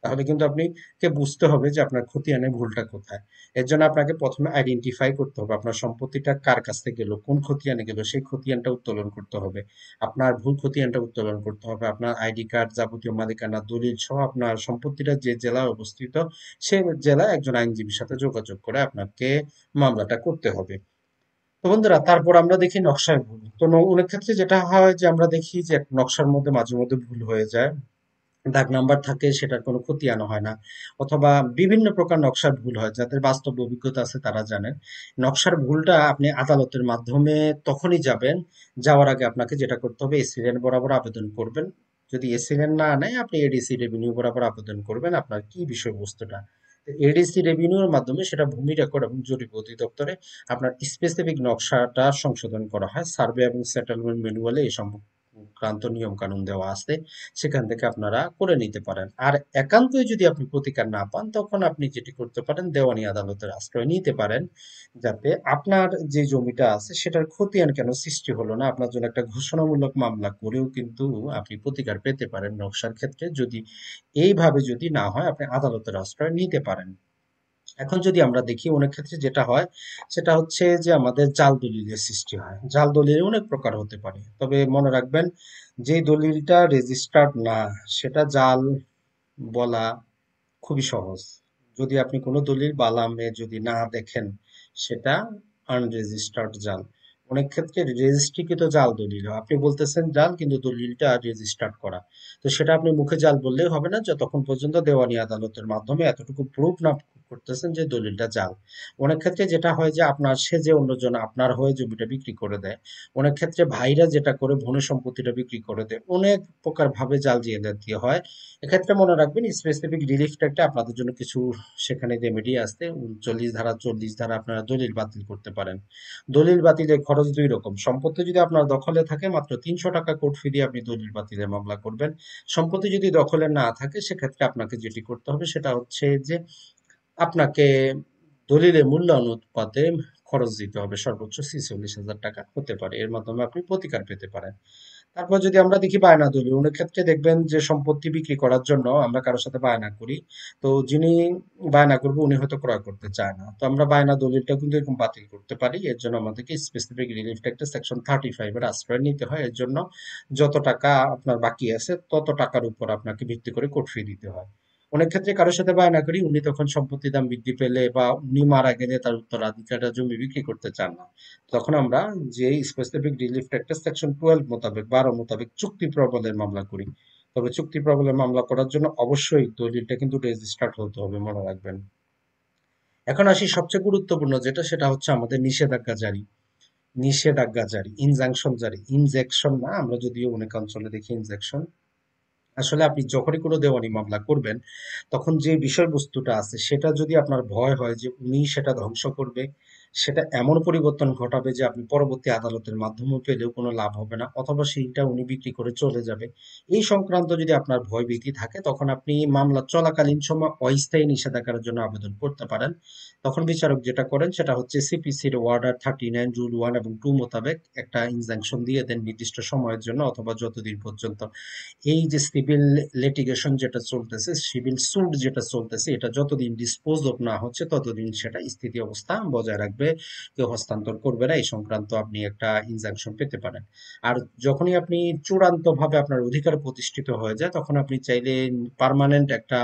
তাহলে কিন্তু আপনি কে বুঝতে হবে যে আপনার ক্ষতি আনে ভুলটা কোথায় এর জন্য আপনাকে প্রথমে আইডেন্টিফাই করতে হবে আপনার সম্পত্তিটা কার কাছ থেকে গেল কোন ক্ষতি আনে গেল সেই ক্ষতি আনটা উত্তোলন করতে হবে আপনার ভুল ক্ষতি আনটা উত্তোলন করতে হবে আপনার আইডি কার্ড যাবতীয় মালিকানা দলিল সহ আপনার সম্পত্তিটা যে জেলায় অবস্থিত সেই জেলায় একজন আইনজীবীর সাথে যোগাযোগ করে আপনাকে মামলাটা করতে হবে তো বন্ধুরা তারপর আমরা দেখি নকশায় ভুল তো অনেক ক্ষেত্রে যেটা হয় যে আমরা দেখি যে নকশার মধ্যে মাঝে মধ্যে ভুল হয়ে যায় দাগ নাম্বার থাকে সেটার কোনো ক্ষতি আনা হয় না অথবা বিভিন্ন প্রকার নকশার ভুল হয় যাদের বাস্তব অভিজ্ঞতা আছে তারা জানেন নকশার ভুলটা আপনি আদালতের মাধ্যমে তখনই যাবেন যাওয়ার আগে আপনাকে যেটা করতে হবে এসিডেন্ট বরাবর আবেদন করবেন যদি এসিডেন্ট না নেয় আপনি এডিসি রেভিনিউ বরাবর আবেদন করবেন আপনার কি বিষয়বস্তুটা এডিসি রেভিনিউর মাধ্যমে সেটা ভূমি রেকর্ড এবং জরিপ অধিদপ্তরে আপনার স্পেসিফিক নকশাটা সংশোধন করা হয় সার্ভে এবং সেটেলমেন্ট ম্যানুয়ালে এই সম্ভব ক্রান্ত নিয়ম কানুন দেওয়া আছে সেখান থেকে আপনারা করে নিতে পারেন আর একান্তই যদি আপনি প্রতিকার না পান তখন আপনি যেটি করতে পারেন দেওয়ানি আদালতের আশ্রয় নিতে পারেন যাতে আপনার যে জমিটা আছে সেটার ক্ষতি আর কেন সৃষ্টি হলো না আপনার জন্য একটা ঘোষণামূলক মামলা করেও কিন্তু আপনি প্রতিকার পেতে পারেন নকশার ক্ষেত্রে যদি এইভাবে যদি না হয় আপনি আদালতের আশ্রয় নিতে পারেন এখন যদি আমরা দেখি অনেক ক্ষেত্রে যেটা হয় সেটা হচ্ছে যে আমাদের জাল দলিলের সৃষ্টি হয় জাল দলিল অনেক প্রকার হতে পারে তবে মনে রাখবেন যে দলিলটা রেজিস্টার্ড না সেটা জাল বলা খুবই সহজ যদি আপনি কোনো দলিল বালামে যদি না দেখেন সেটা আনরেজিস্টার্ড জাল অনেক ক্ষেত্রে রেজিস্ট্রিকৃত জাল দলিল আপনি বলতেছেন জাল কিন্তু দলিলটা রেজিস্টার্ড করা তো সেটা আপনি মুখে জাল বললেই হবে না যতক্ষণ পর্যন্ত দেওয়ানি আদালতের মাধ্যমে এতটুকু প্রুফ না করতেছেন যে দলিলটা জাল অনেক ক্ষেত্রে যেটা হয় যে আপনার সেজে অন্যজন আপনার হয়ে জমিটা বিক্রি করে দেয় অনেক ক্ষেত্রে ভাইরা যেটা করে ভূমি সম্পত্তিটা বিক্রি করে দেয় অনেক প্রকার ভাবে জাল জিয়ে দিয়ে হয় এক্ষেত্রে মনে রাখবেন স্পেসিফিক রিলিফ ট্যাক্টে আপনাদের জন্য কিছু সেখানে রেমেডি আসতে উনচল্লিশ ধারা চল্লিশ ধারা আপনারা দলিল বাতিল করতে পারেন দলিল বাতিলের খরচ দুই রকম সম্পত্তি যদি আপনার দখলে থাকে মাত্র তিনশো টাকা কোর্ট ফি দিয়ে আপনি দলিল বাতিলের মামলা করবেন সম্পত্তি যদি দখলে না থাকে সেক্ষেত্রে আপনাকে যেটি করতে হবে সেটা হচ্ছে যে আপনাকে দলিলে মূল্য অনুপাতে খরচ দিতে হবে সর্বোচ্চ চল্লিশ হাজার টাকা হতে পারে এর মাধ্যমে আপনি প্রতিকার পেতে পারেন তারপর যদি আমরা দেখি বায়না দলিল অনেক ক্ষেত্রে দেখবেন যে সম্পত্তি বিক্রি করার জন্য আমরা কারোর সাথে বায়না করি তো যিনি বায়না করবো উনি হয়তো ক্রয় করতে চায় না তো আমরা বায়না দলিলটা কিন্তু এরকম বাতিল করতে পারি এর জন্য আমাদেরকে স্পেসিফিক রিলিফ একটা সেকশন থার্টি ফাইভের আশ্রয় নিতে হয় এর জন্য যত টাকা আপনার বাকি আছে তত টাকার উপর আপনাকে ভিত্তি করে কোট ফি দিতে হয় অনেক ক্ষেত্রে কারোর সাথে বায়না করি উনি তখন সম্পত্তির দাম বৃদ্ধি পেলে বা উনি মারা গেলে তার উত্তরাধিকারটা জমি বিক্রি করতে চান না তখন আমরা যে স্পেসিফিক রিলিফ একটা সেকশন টুয়েলভ মোতাবেক বারো মোতাবেক চুক্তি প্রবলের মামলা করি তবে চুক্তি প্রবলের মামলা করার জন্য অবশ্যই দলিলটা কিন্তু রেজিস্টার্ড হতে হবে মনে রাখবেন এখন আসি সবচেয়ে গুরুত্বপূর্ণ যেটা সেটা হচ্ছে আমাদের নিষেধাজ্ঞা জারি নিষেধাজ্ঞা জারি ইনজাংশন জারি ইনজেকশন না আমরা যদিও অনেক অঞ্চলে দেখি ইনজেকশন আসলে আপনি যখনই কোনো দেওয়ানি মামলা করবেন তখন যে বিষয়বস্তুটা আছে সেটা যদি আপনার ভয় হয় যে উনি সেটা ধ্বংস করবে সেটা এমন পরিবর্তন ঘটাবে যে আপনি পরবর্তী আদালতের মাধ্যমে পেলেও কোনো লাভ হবে না অথবা সেইটা উনি বিক্রি করে চলে যাবে এই সংক্রান্ত যদি আপনার ভয় ভীতি থাকে তখন আপনি মামলা চলাকালীন সময় অস্থায়ী নিষেধাজ্ঞার জন্য আবেদন করতে পারেন তখন বিচারক যেটা করেন সেটা হচ্ছে সিপিসির order thirty nine rule one এবং টু মোতাবেক একটা ইনজাংশন দিয়ে দেন নির্দিষ্ট সময়ের জন্য অথবা যতদিন পর্যন্ত এই যে সিভিল লিটিগেশন যেটা চলতেছে সিভিল সুট যেটা চলতেছে এটা যতদিন ডিসপোজ অফ না হচ্ছে ততদিন সেটা স্থিতি অবস্থা বজায় রাখবে করে কেউ হস্তান্তর করবে না এই সংক্রান্ত আপনি একটা ইনজাংশন পেতে পারেন আর যখনই আপনি চূড়ান্ত ভাবে আপনার অধিকার প্রতিষ্ঠিত হয়ে যায় তখন আপনি চাইলে পারমানেন্ট একটা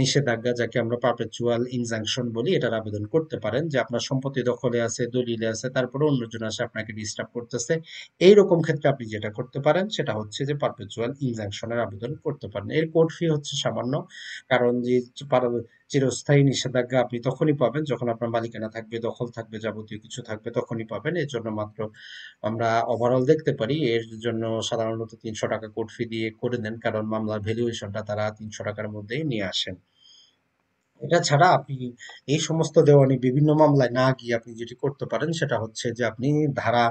নিষেধাজ্ঞা যাকে আমরা পারপেচুয়াল ইনজাংশন বলি এটার আবেদন করতে পারেন যে আপনার সম্পত্তি দখলে আছে দলিলে আছে তারপরে অন্যজন আসে আপনাকে ডিস্টার্ব করতেছে এইরকম ক্ষেত্রে আপনি যেটা করতে পারেন সেটা হচ্ছে যে পারপেচুয়াল ইনজাংশনের আবেদন করতে পারেন এর কোর্ট ফি হচ্ছে সামান্য কারণ যে চিরস্থায়ী নিষেধাজ্ঞা আপনি তখনই পাবেন যখন আপনার মালিকানা থাকবে দখল থাকবে যাবতীয় কিছু থাকবে তখনই পাবেন এর জন্য মাত্র আমরা ওভারঅল দেখতে পারি এর জন্য সাধারণত তিনশো টাকা কোর্ট ফি দিয়ে করে দেন কারণ মামলার ভ্যালুয়েশনটা তারা তিনশো টাকার মধ্যেই নিয়ে আসেন এটা ছাড়া আপনি এই সমস্ত দেওয়ানি বিভিন্ন মামলায় না গিয়ে আপনি যেটি করতে পারেন সেটা হচ্ছে যে আপনি ধারা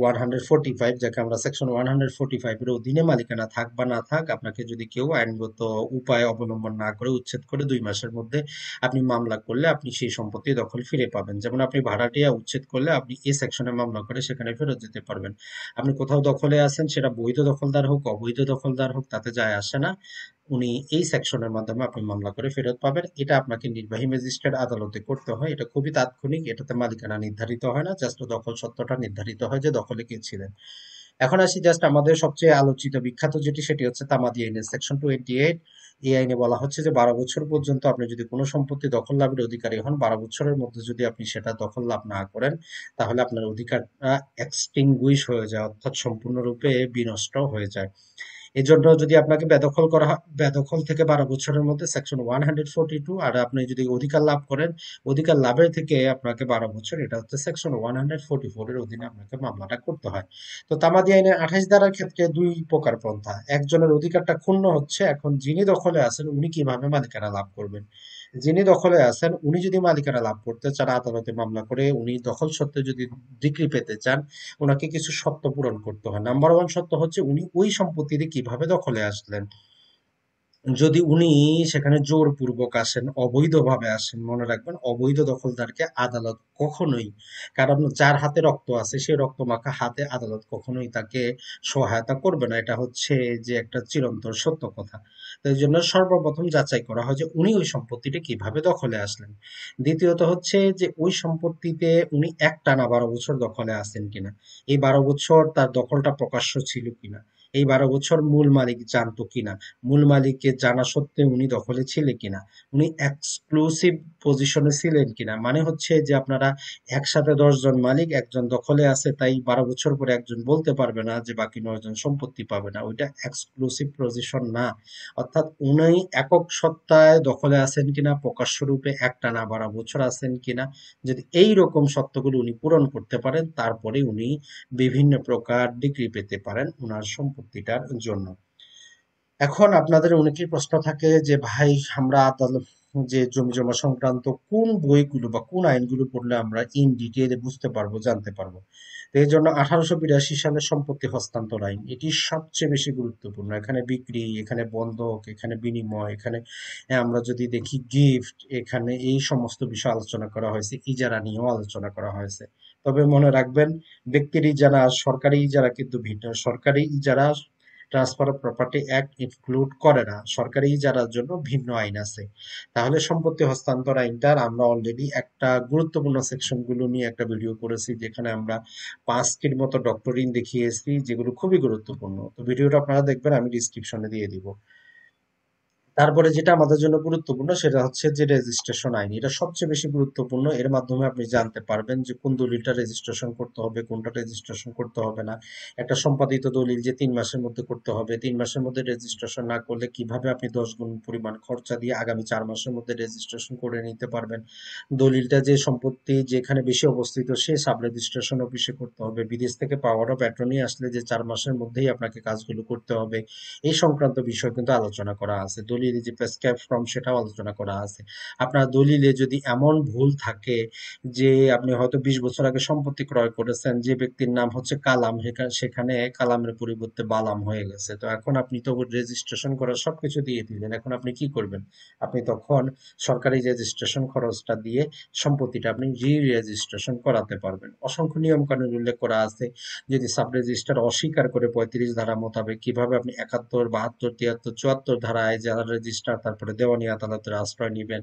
ওয়ান হান্ড্রেড ফোর্টি ফাইভ যাকে আমরা সেকশন ওয়ান হান্ড্রেড ফোর্টি ফাইভের অধীনে মালিকানা থাক বা না থাক আপনাকে যদি কেউ আইনগত উপায় অবলম্বন না করে উচ্ছেদ করে দুই মাসের মধ্যে আপনি মামলা করলে আপনি সেই সম্পত্তি দখল ফিরে পাবেন যেমন আপনি ভাড়াটিয়া উচ্ছেদ করলে আপনি এ সেকশনে মামলা করে সেখানে ফেরত যেতে পারবেন আপনি কোথাও দখলে আছেন সেটা বৈধ দখলদার হোক অবৈধ দখলদার হোক তাতে যায় আসে না উনি এই সেকশনের মাধ্যমে আপনি মামলা করে ফেরত পাবেন এটা আপনাকে নির্বাহী ম্যাজিস্ট্রেট আদালতে করতে হয় এটা খুবই তাৎক্ষণিক এটাতে মালিকানা নির্ধারিত হয় না জাস্ট দখল সত্যটা নির্ধারিত হয় যে দখলে কে ছিলেন এখন আসি জাস্ট আমাদের সবচেয়ে আলোচিত বিখ্যাত যেটি সেটি হচ্ছে তামাদি আইনের সেকশন টোয়েন্টি এইট এই আইনে বলা হচ্ছে যে বারো বছর পর্যন্ত আপনি যদি কোনো সম্পত্তি দখল লাভের অধিকারী হন বারো বছরের মধ্যে যদি আপনি সেটা দখল লাভ না করেন তাহলে আপনার অধিকারটা এক্সটিংগুইশ হয়ে যায় অর্থাৎ সম্পূর্ণরূপে বিনষ্ট হয়ে যায় এই জন্য যদি আপনাকে বেদখল করা হয় বেদখল থেকে বারো বছরের মধ্যে সেকশন ওয়ান আর আপনি যদি অধিকার লাভ করেন অধিকার লাভের থেকে আপনাকে বারো বছর এটা হচ্ছে সেকশন ওয়ান এর অধীনে আপনাকে মামলাটা করতে হয় তো তামাদি আইনে আঠাশ ধারার ক্ষেত্রে দুই প্রকার পন্থা একজনের অধিকারটা ক্ষুণ্ণ হচ্ছে এখন যিনি দখলে আছেন উনি কিভাবে মালিকানা লাভ করবেন যিনি দখলে আছেন উনি যদি মালিকানা লাভ করতে চান আদালতে মামলা করে উনি দখল সত্ত্বে যদি ডিগ্রি পেতে চান ওনাকে কিছু শর্ত পূরণ করতে হয় নাম্বার ওয়ান শর্ত হচ্ছে উনি ওই সম্পত্তিতে কিভাবে দখলে আসলেন যদি উনি সেখানে জোরপূর্বক আসেন অবৈধভাবে আসেন মনে রাখবেন অবৈধ দখলদারকে আদালত কখনোই কারণ যার হাতে রক্ত আছে সেই রক্ত মাখা হাতে আদালত কখনোই তাকে সহায়তা করবে না এটা হচ্ছে যে একটা চিরন্তর সত্য কথা তাই জন্য সর্বপ্রথম যাচাই করা হয় যে উনি ওই সম্পত্তিটি কিভাবে দখলে আসলেন দ্বিতীয়ত হচ্ছে যে ওই সম্পত্তিতে উনি একটানা বারো বছর দখলে আসেন কিনা এই বারো বছর তার দখলটা প্রকাশ্য ছিল কিনা এই বারো বছর মূল মালিক জানতো কিনা মূল মালিককে জানা সত্ত্বেও উনি দখলে ছিলেন কিনা উনি এক্সক্লুসিভ পজিশনে ছিলেন কিনা মানে হচ্ছে যে আপনারা একসাথে দশজন মালিক একজন দখলে আছে তাই বারো বছর পরে একজন বলতে পারবে না যে বাকি নয়জন সম্পত্তি পাবে না ওইটা এক্সক্লুসিভ পজিশন না অর্থাৎ উনি একক সত্তায় দখলে আছেন কিনা প্রকাশ্যরূপে একটা না বারো বছর আছেন কিনা যদি এই রকম সত্যগুলো উনি পূরণ করতে পারেন তারপরে উনি বিভিন্ন প্রকার ডিগ্রি পেতে পারেন ওনার সম্পত্তি সম্পত্তিটার জন্য এখন আপনাদের অনেকের প্রশ্ন থাকে যে ভাই আমরা আদালত যে জমি জমা সংক্রান্ত কোন বইগুলো বা কোন আইনগুলো পড়লে আমরা ইন ডিটেলে বুঝতে পারবো জানতে পারবো এই জন্য আঠারোশো বিরাশি সালের সম্পত্তি হস্তান্তর আইন এটি সবচেয়ে বেশি গুরুত্বপূর্ণ এখানে বিক্রি এখানে বন্ধক এখানে বিনিময় এখানে আমরা যদি দেখি গিফট এখানে এই সমস্ত বিষয় আলোচনা করা হয়েছে ইজারা নিয়েও আলোচনা করা হয়েছে তবে মনে রাখবেন ব্যক্তির ইজারা সরকারি ইজারা কিন্তু ভিন্ন সরকারি ইজারা transfer of property act include করে না সরকারি ইজারার জন্য ভিন্ন আইন আছে তাহলে সম্পত্তি হস্তান্তর আইনটার আমরা অলরেডি একটা গুরুত্বপূর্ণ সেকশনগুলো নিয়ে একটা ভিডিও করেছি যেখানে আমরা পাঁচটির মতো ডক্টরিন দেখিয়েছি যেগুলো খুবই গুরুত্বপূর্ণ তো ভিডিওটা আপনারা দেখবেন আমি ডিসক্রিপশনে দিয়ে দিব তারপরে যেটা আমাদের জন্য গুরুত্বপূর্ণ সেটা হচ্ছে যে রেজিস্ট্রেশন আইন এটা সবচেয়ে বেশি গুরুত্বপূর্ণ এর মাধ্যমে আপনি জানতে পারবেন যে কোন দলিলটা রেজিস্ট্রেশন করতে হবে কোনটা রেজিস্ট্রেশন করতে হবে না একটা সম্পাদিত দলিল যে তিন মাসের মধ্যে করতে হবে তিন মাসের মধ্যে রেজিস্ট্রেশন না করলে কিভাবে আপনি দশ গুণ পরিমাণ খরচা দিয়ে আগামী চার মাসের মধ্যে রেজিস্ট্রেশন করে নিতে পারবেন দলিলটা যে সম্পত্তি যেখানে বেশি অবস্থিত সে সাব রেজিস্ট্রেশন অফিসে করতে হবে বিদেশ থেকে পাওয়ার অফ অ্যাটর্নি আসলে যে চার মাসের মধ্যেই আপনাকে কাজগুলো করতে হবে এই সংক্রান্ত বিষয় কিন্তু আলোচনা করা আছে দলিল দলিল যে প্রেসক্রাইব ফর্ম সেটাও আলোচনা করা আছে আপনার দলিলে যদি এমন ভুল থাকে যে আপনি হয়তো বিশ বছর আগে সম্পত্তি ক্রয় করেছেন যে ব্যক্তির নাম হচ্ছে কালাম সেখানে কালামের পরিবর্তে বালাম হয়ে গেছে তো এখন আপনি তো রেজিস্ট্রেশন করার সবকিছু দিয়ে দিলেন এখন আপনি কি করবেন আপনি তখন সরকারি রেজিস্ট্রেশন খরচটা দিয়ে সম্পত্তিটা আপনি রি রেজিস্ট্রেশন করাতে পারবেন অসংখ্য নিয়ম কানুন উল্লেখ করা আছে যদি সাব রেজিস্টার অস্বীকার করে পঁয়ত্রিশ ধারা মোতাবেক কিভাবে আপনি একাত্তর বাহাত্তর তিয়াত্তর চুয়াত্তর ধারায় যারা রেজিস্ট্রার তারপরে দেওয়ানি আদালতের আশ্রয় নেবেন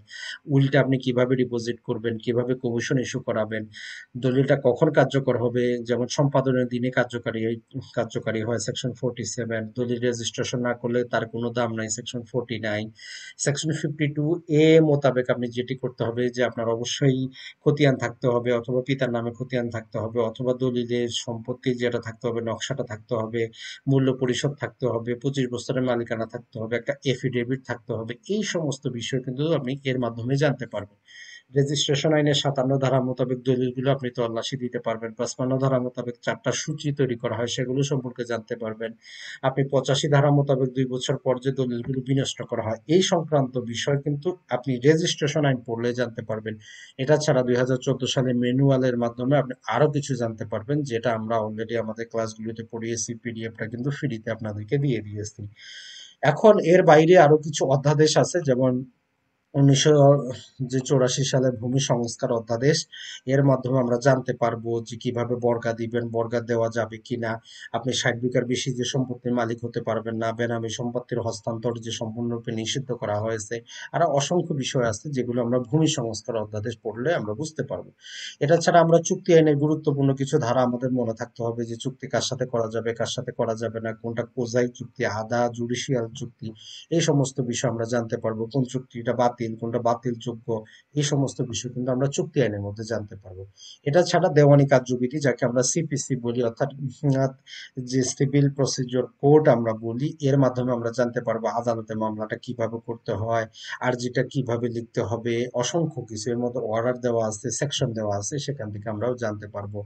উইলটা আপনি কিভাবে ডিপোজিট করবেন কিভাবে কমিশন ইস্যু করাবেন দলিলটা কখন কার্যকর হবে যেমন সম্পাদনের দিনে কার্যকারী কার্যকারী হয় সেকশন ফোরটি সেভেন দলিল রেজিস্ট্রেশন না করলে তার কোনো দাম নাই section forty nine section fifty two A মোতাবেক আপনি যেটি করতে হবে যে আপনার অবশ্যই খতিয়ান থাকতে হবে অথবা পিতার নামে খতিয়ান থাকতে হবে অথবা দলিলের সম্পত্তি যেটা থাকতে হবে নকশাটা থাকতে হবে মূল্য পরিশোধ থাকতে হবে পঁচিশ বছরের মালিকানা থাকতে হবে একটা এফিডেভিট থাকতে হবে এই সমস্ত বিষয় কিন্তু আপনি এর মাধ্যমে জানতে পারবেন রেজিস্ট্রেশন আইনের সাতান্ন ধারা মোতাবেক দলিলগুলো আপনি তল্লাশি দিতে পারবেন পাঁচপান্ন ধারা মোতাবেক চারটা সূচি তৈরি করা হয় সেগুলো সম্পর্কে জানতে পারবেন আপনি পঁচাশি ধারা মোতাবেক দুই বছর পর যে দলিলগুলো বিনষ্ট করা হয় এই সংক্রান্ত বিষয় কিন্তু আপনি রেজিস্ট্রেশন আইন পড়লে জানতে পারবেন এটা ছাড়া দুই হাজার চোদ্দ সালে ম্যানুয়ালের মাধ্যমে আপনি আরো কিছু জানতে পারবেন যেটা আমরা অলরেডি আমাদের ক্লাসগুলোতে পড়িয়েছি পিডিএফটা কিন্তু ফ্রিতে আপনাদেরকে দিয়ে দিয়েছি এখন এর বাইরে আরো কিছু অধ্যাদেশ আছে যেমন উনিশশো যে সালে ভূমি সংস্কার অধ্যাদেশ এর মাধ্যমে আমরা জানতে পারবো যে কিভাবে বর্গা দিবেন বর্গা দেওয়া যাবে কিনা আপনি ষাট বিঘার বেশি যে সম্পত্তির মালিক হতে পারবেন না বেনামি সম্পত্তির হস্তান্তর যে সম্পূর্ণরূপে নিষিদ্ধ করা হয়েছে আর অসংখ্য বিষয় আছে যেগুলো আমরা ভূমি সংস্কার অধ্যাদেশ পড়লে আমরা বুঝতে পারবো এটা ছাড়া আমরা চুক্তি আইনের গুরুত্বপূর্ণ কিছু ধারা আমাদের মনে থাকতে হবে যে চুক্তি কার সাথে করা যাবে কার সাথে করা যাবে না কোনটা কোজাই চুক্তি আদা জুডিশিয়াল চুক্তি এই সমস্ত বিষয় আমরা জানতে পারবো কোন চুক্তিটা বাতিল বাতিল কোনটা বাতিল যোগ্য এই সমস্ত বিষয় কিন্তু আমরা চুক্তি আইনের মধ্যে জানতে পারবো এটা ছাড়া দেওয়ানি কার্যবিধি যাকে আমরা সিপিসি বলি অর্থাৎ যে সিভিল প্রসিজিওর কোড আমরা বলি এর মাধ্যমে আমরা জানতে পারবো আদালতে মামলাটা কিভাবে করতে হয় আর যেটা কিভাবে লিখতে হবে অসংখ্য কিছু এর মধ্যে অর্ডার দেওয়া আছে সেকশন দেওয়া আছে সেখান থেকে আমরাও জানতে পারবো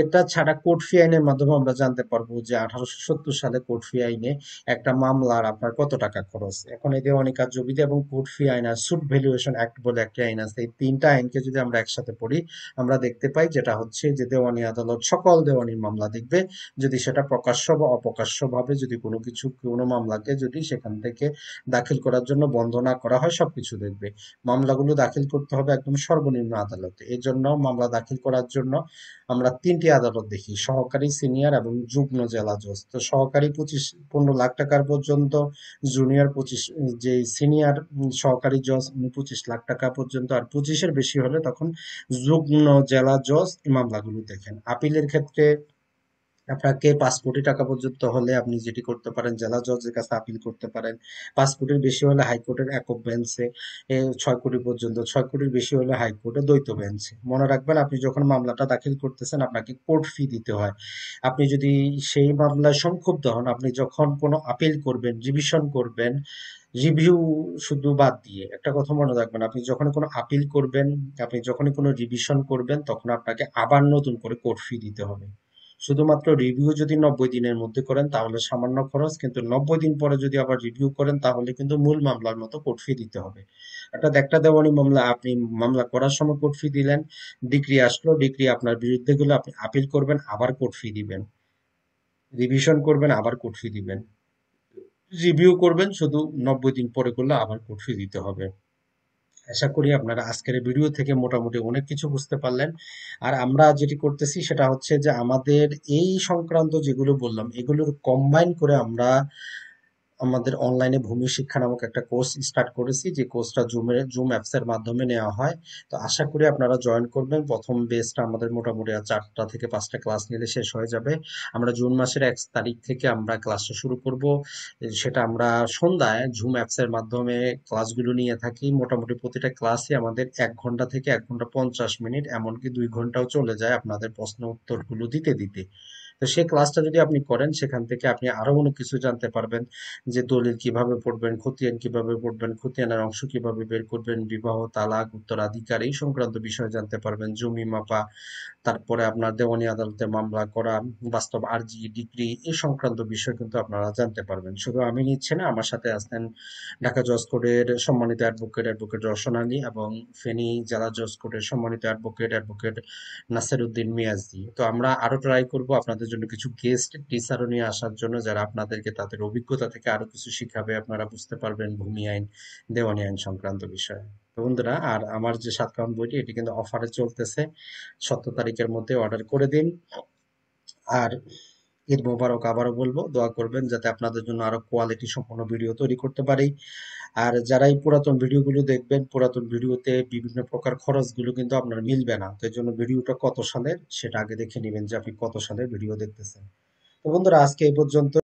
এটা ছাড়া কোর্ট ফি আইনের মাধ্যমে আমরা জানতে পারবো যে আঠারোশো সত্তর সালে কোর্ট ফি আইনে একটা মামলার আপনার কত টাকা খরচ এখন এই দেওয়ানি কার্যবিধি এবং কোর্ট ফি আইন সুট ভ্যালুয়েশন অ্যাক্ট বলে একটা আইন আছে এই তিনটা আইনকে যদি আমরা একসাথে পড়ি আমরা দেখতে পাই যেটা হচ্ছে যে দেওয়ানি আদালত সকল দেওয়ানির মামলা দেখবে যদি সেটা প্রকাশ্য বা অপ্রকাশ্যভাবে যদি কোনো কিছু কোনো মামলাকে যদি সেখান থেকে দাখিল করার জন্য বন্ধ না করা হয় সবকিছু দেখবে মামলাগুলো দাখিল করতে হবে একদম সর্বনিম্ন আদালতে এই জন্য মামলা দাখিল করার জন্য আমরা তিনটি আদালত দেখি সহকারী সিনিয়র এবং যুগ্ম জেলা জজ তো সহকারী পঁচিশ পনেরো লাখ টাকার পর্যন্ত জুনিয়র পঁচিশ যে সিনিয়র সহকারী জজ পঁচিশ লাখ টাকা পর্যন্ত আর পঁচিশের বেশি হলে তখন যুগ্ম জেলা জজ ইমামলাগুলো দেখেন আপিলের ক্ষেত্রে আপনাকে পাঁচ কোটি টাকা পর্যন্ত হলে আপনি যেটি করতে পারেন জেলা জজের কাছে আপিল করতে পারেন পাঁচ কোটির বেশি হলে হাইকোর্টের একক বেঞ্চে ছয় কোটি পর্যন্ত ছয় কোটির বেশি হলে হাইকোর্টে দ্বৈত বেঞ্চে মনে রাখবেন আপনি যখন মামলাটা দাখিল করতেছেন আপনাকে কোর্ট ফি দিতে হয় আপনি যদি সেই মামলায় সংক্ষুব্ধ হন আপনি যখন কোনো আপিল করবেন রিভিশন করবেন রিভিউ শুধু বাদ দিয়ে একটা কথা মনে রাখবেন আপনি যখন কোনো আপিল করবেন আপনি যখনই কোনো রিভিশন করবেন তখন আপনাকে আবার নতুন করে কোর্ট ফি দিতে হবে শুধুমাত্র রিভিউ যদি নব্বই দিনের মধ্যে করেন তাহলে সামান্য খরচ কিন্তু নব্বই দিন পরে যদি আবার রিভিউ করেন তাহলে কিন্তু মূল মামলার মতো কোর্ট ফি দিতে হবে অর্থাৎ একটা দেওয়ানি মামলা আপনি মামলা করার সময় কোর্ট ফি দিলেন ডিগ্রি আসলো ডিগ্রি আপনার বিরুদ্ধে গেলে আপনি আপিল করবেন আবার কোর্ট ফি দিবেন রিভিশন করবেন আবার কোর্ট ফি দিবেন রিভিউ করবেন শুধু নব্বই দিন পরে করলে আবার কোর্ট ফি দিতে হবে আশা করি আপনারা আজকের ভিডিও থেকে মোটামুটি অনেক কিছু বুঝতে পারলেন আর আমরা যেটি করতেছি সেটা হচ্ছে যে আমাদের এই সংক্রান্ত যেগুলো বললাম এগুলোর কম্বাইন করে আমরা আমাদের অনলাইনে ভূমি শিক্ষা নামক একটা কোর্স স্টার্ট করেছি যে কোর্সটা জুমের জুম অ্যাপসের মাধ্যমে নেওয়া হয় তো আশা করি আপনারা জয়েন করবেন প্রথম বেসটা আমাদের মোটামুটি আর চারটা থেকে পাঁচটা ক্লাস নিলে শেষ হয়ে যাবে আমরা জুন মাসের এক তারিখ থেকে আমরা ক্লাসটা শুরু করব সেটা আমরা সন্ধ্যায় জুম অ্যাপসের মাধ্যমে ক্লাসগুলো নিয়ে থাকি মোটামুটি প্রতিটা ক্লাসে আমাদের এক ঘন্টা থেকে এক ঘন্টা পঞ্চাশ মিনিট এমনকি দুই ঘন্টাও চলে যায় আপনাদের প্রশ্ন উত্তরগুলো দিতে দিতে তো সেই ক্লাসটা যদি আপনি করেন সেখান থেকে আপনি আরও অনেক কিছু জানতে পারবেন যে দলিল কিভাবে পড়বেন খতিয়ান কিভাবে পড়বেন খতিয়ানের অংশ কিভাবে বের করবেন বিবাহ তালাক উত্তরাধিকার এই সংক্রান্ত বিষয়ে জানতে পারবেন জমি মাপা তারপরে আপনার দেওয়ানি আদালতে মামলা করা বাস্তব আর্জি ডিগ্রি এই সংক্রান্ত বিষয় কিন্তু আপনারা জানতে পারবেন শুধু আমি নিচ্ছে না আমার সাথে আসতেন ঢাকা জজ কোর্টের সম্মানিত অ্যাডভোকেট অ্যাডভোকেট রসন আলী এবং ফেনী জেলা জজ কোর্টের সম্মানিত অ্যাডভোকেট অ্যাডভোকেট নাসির উদ্দিন মিয়াজি তো আমরা আরো ট্রাই করব আপনাদের আপনাদের জন্য কিছু গেস্ট টিচারও নিয়ে আসার জন্য যারা আপনাদেরকে তাদের অভিজ্ঞতা থেকে আরো কিছু শিখাবে আপনারা বুঝতে পারবেন ভূমি আইন দেওয়ানি আইন সংক্রান্ত বিষয়ে তো বন্ধুরা আর আমার যে সাত কাউন্ট বইটি এটি কিন্তু অফারে চলতেছে সত্তর তারিখের মধ্যে অর্ডার করে দিন আর ঈদ মোবারক আবারও বলবো দোয়া করবেন যাতে আপনাদের জন্য আরো কোয়ালিটি সম্পন্ন ভিডিও তৈরি করতে পারি আর যারা এই পুরাতন ভিডিওগুলো দেখবেন পুরাতন ভিডিওতে বিভিন্ন প্রকার খরচগুলো কিন্তু আপনার মিলবে না তো জন্য ভিডিওটা কত সালের সেটা আগে দেখে নেবেন যে আপনি কত সালের ভিডিও দেখতেছেন তো বন্ধুরা আজকে এই পর্যন্ত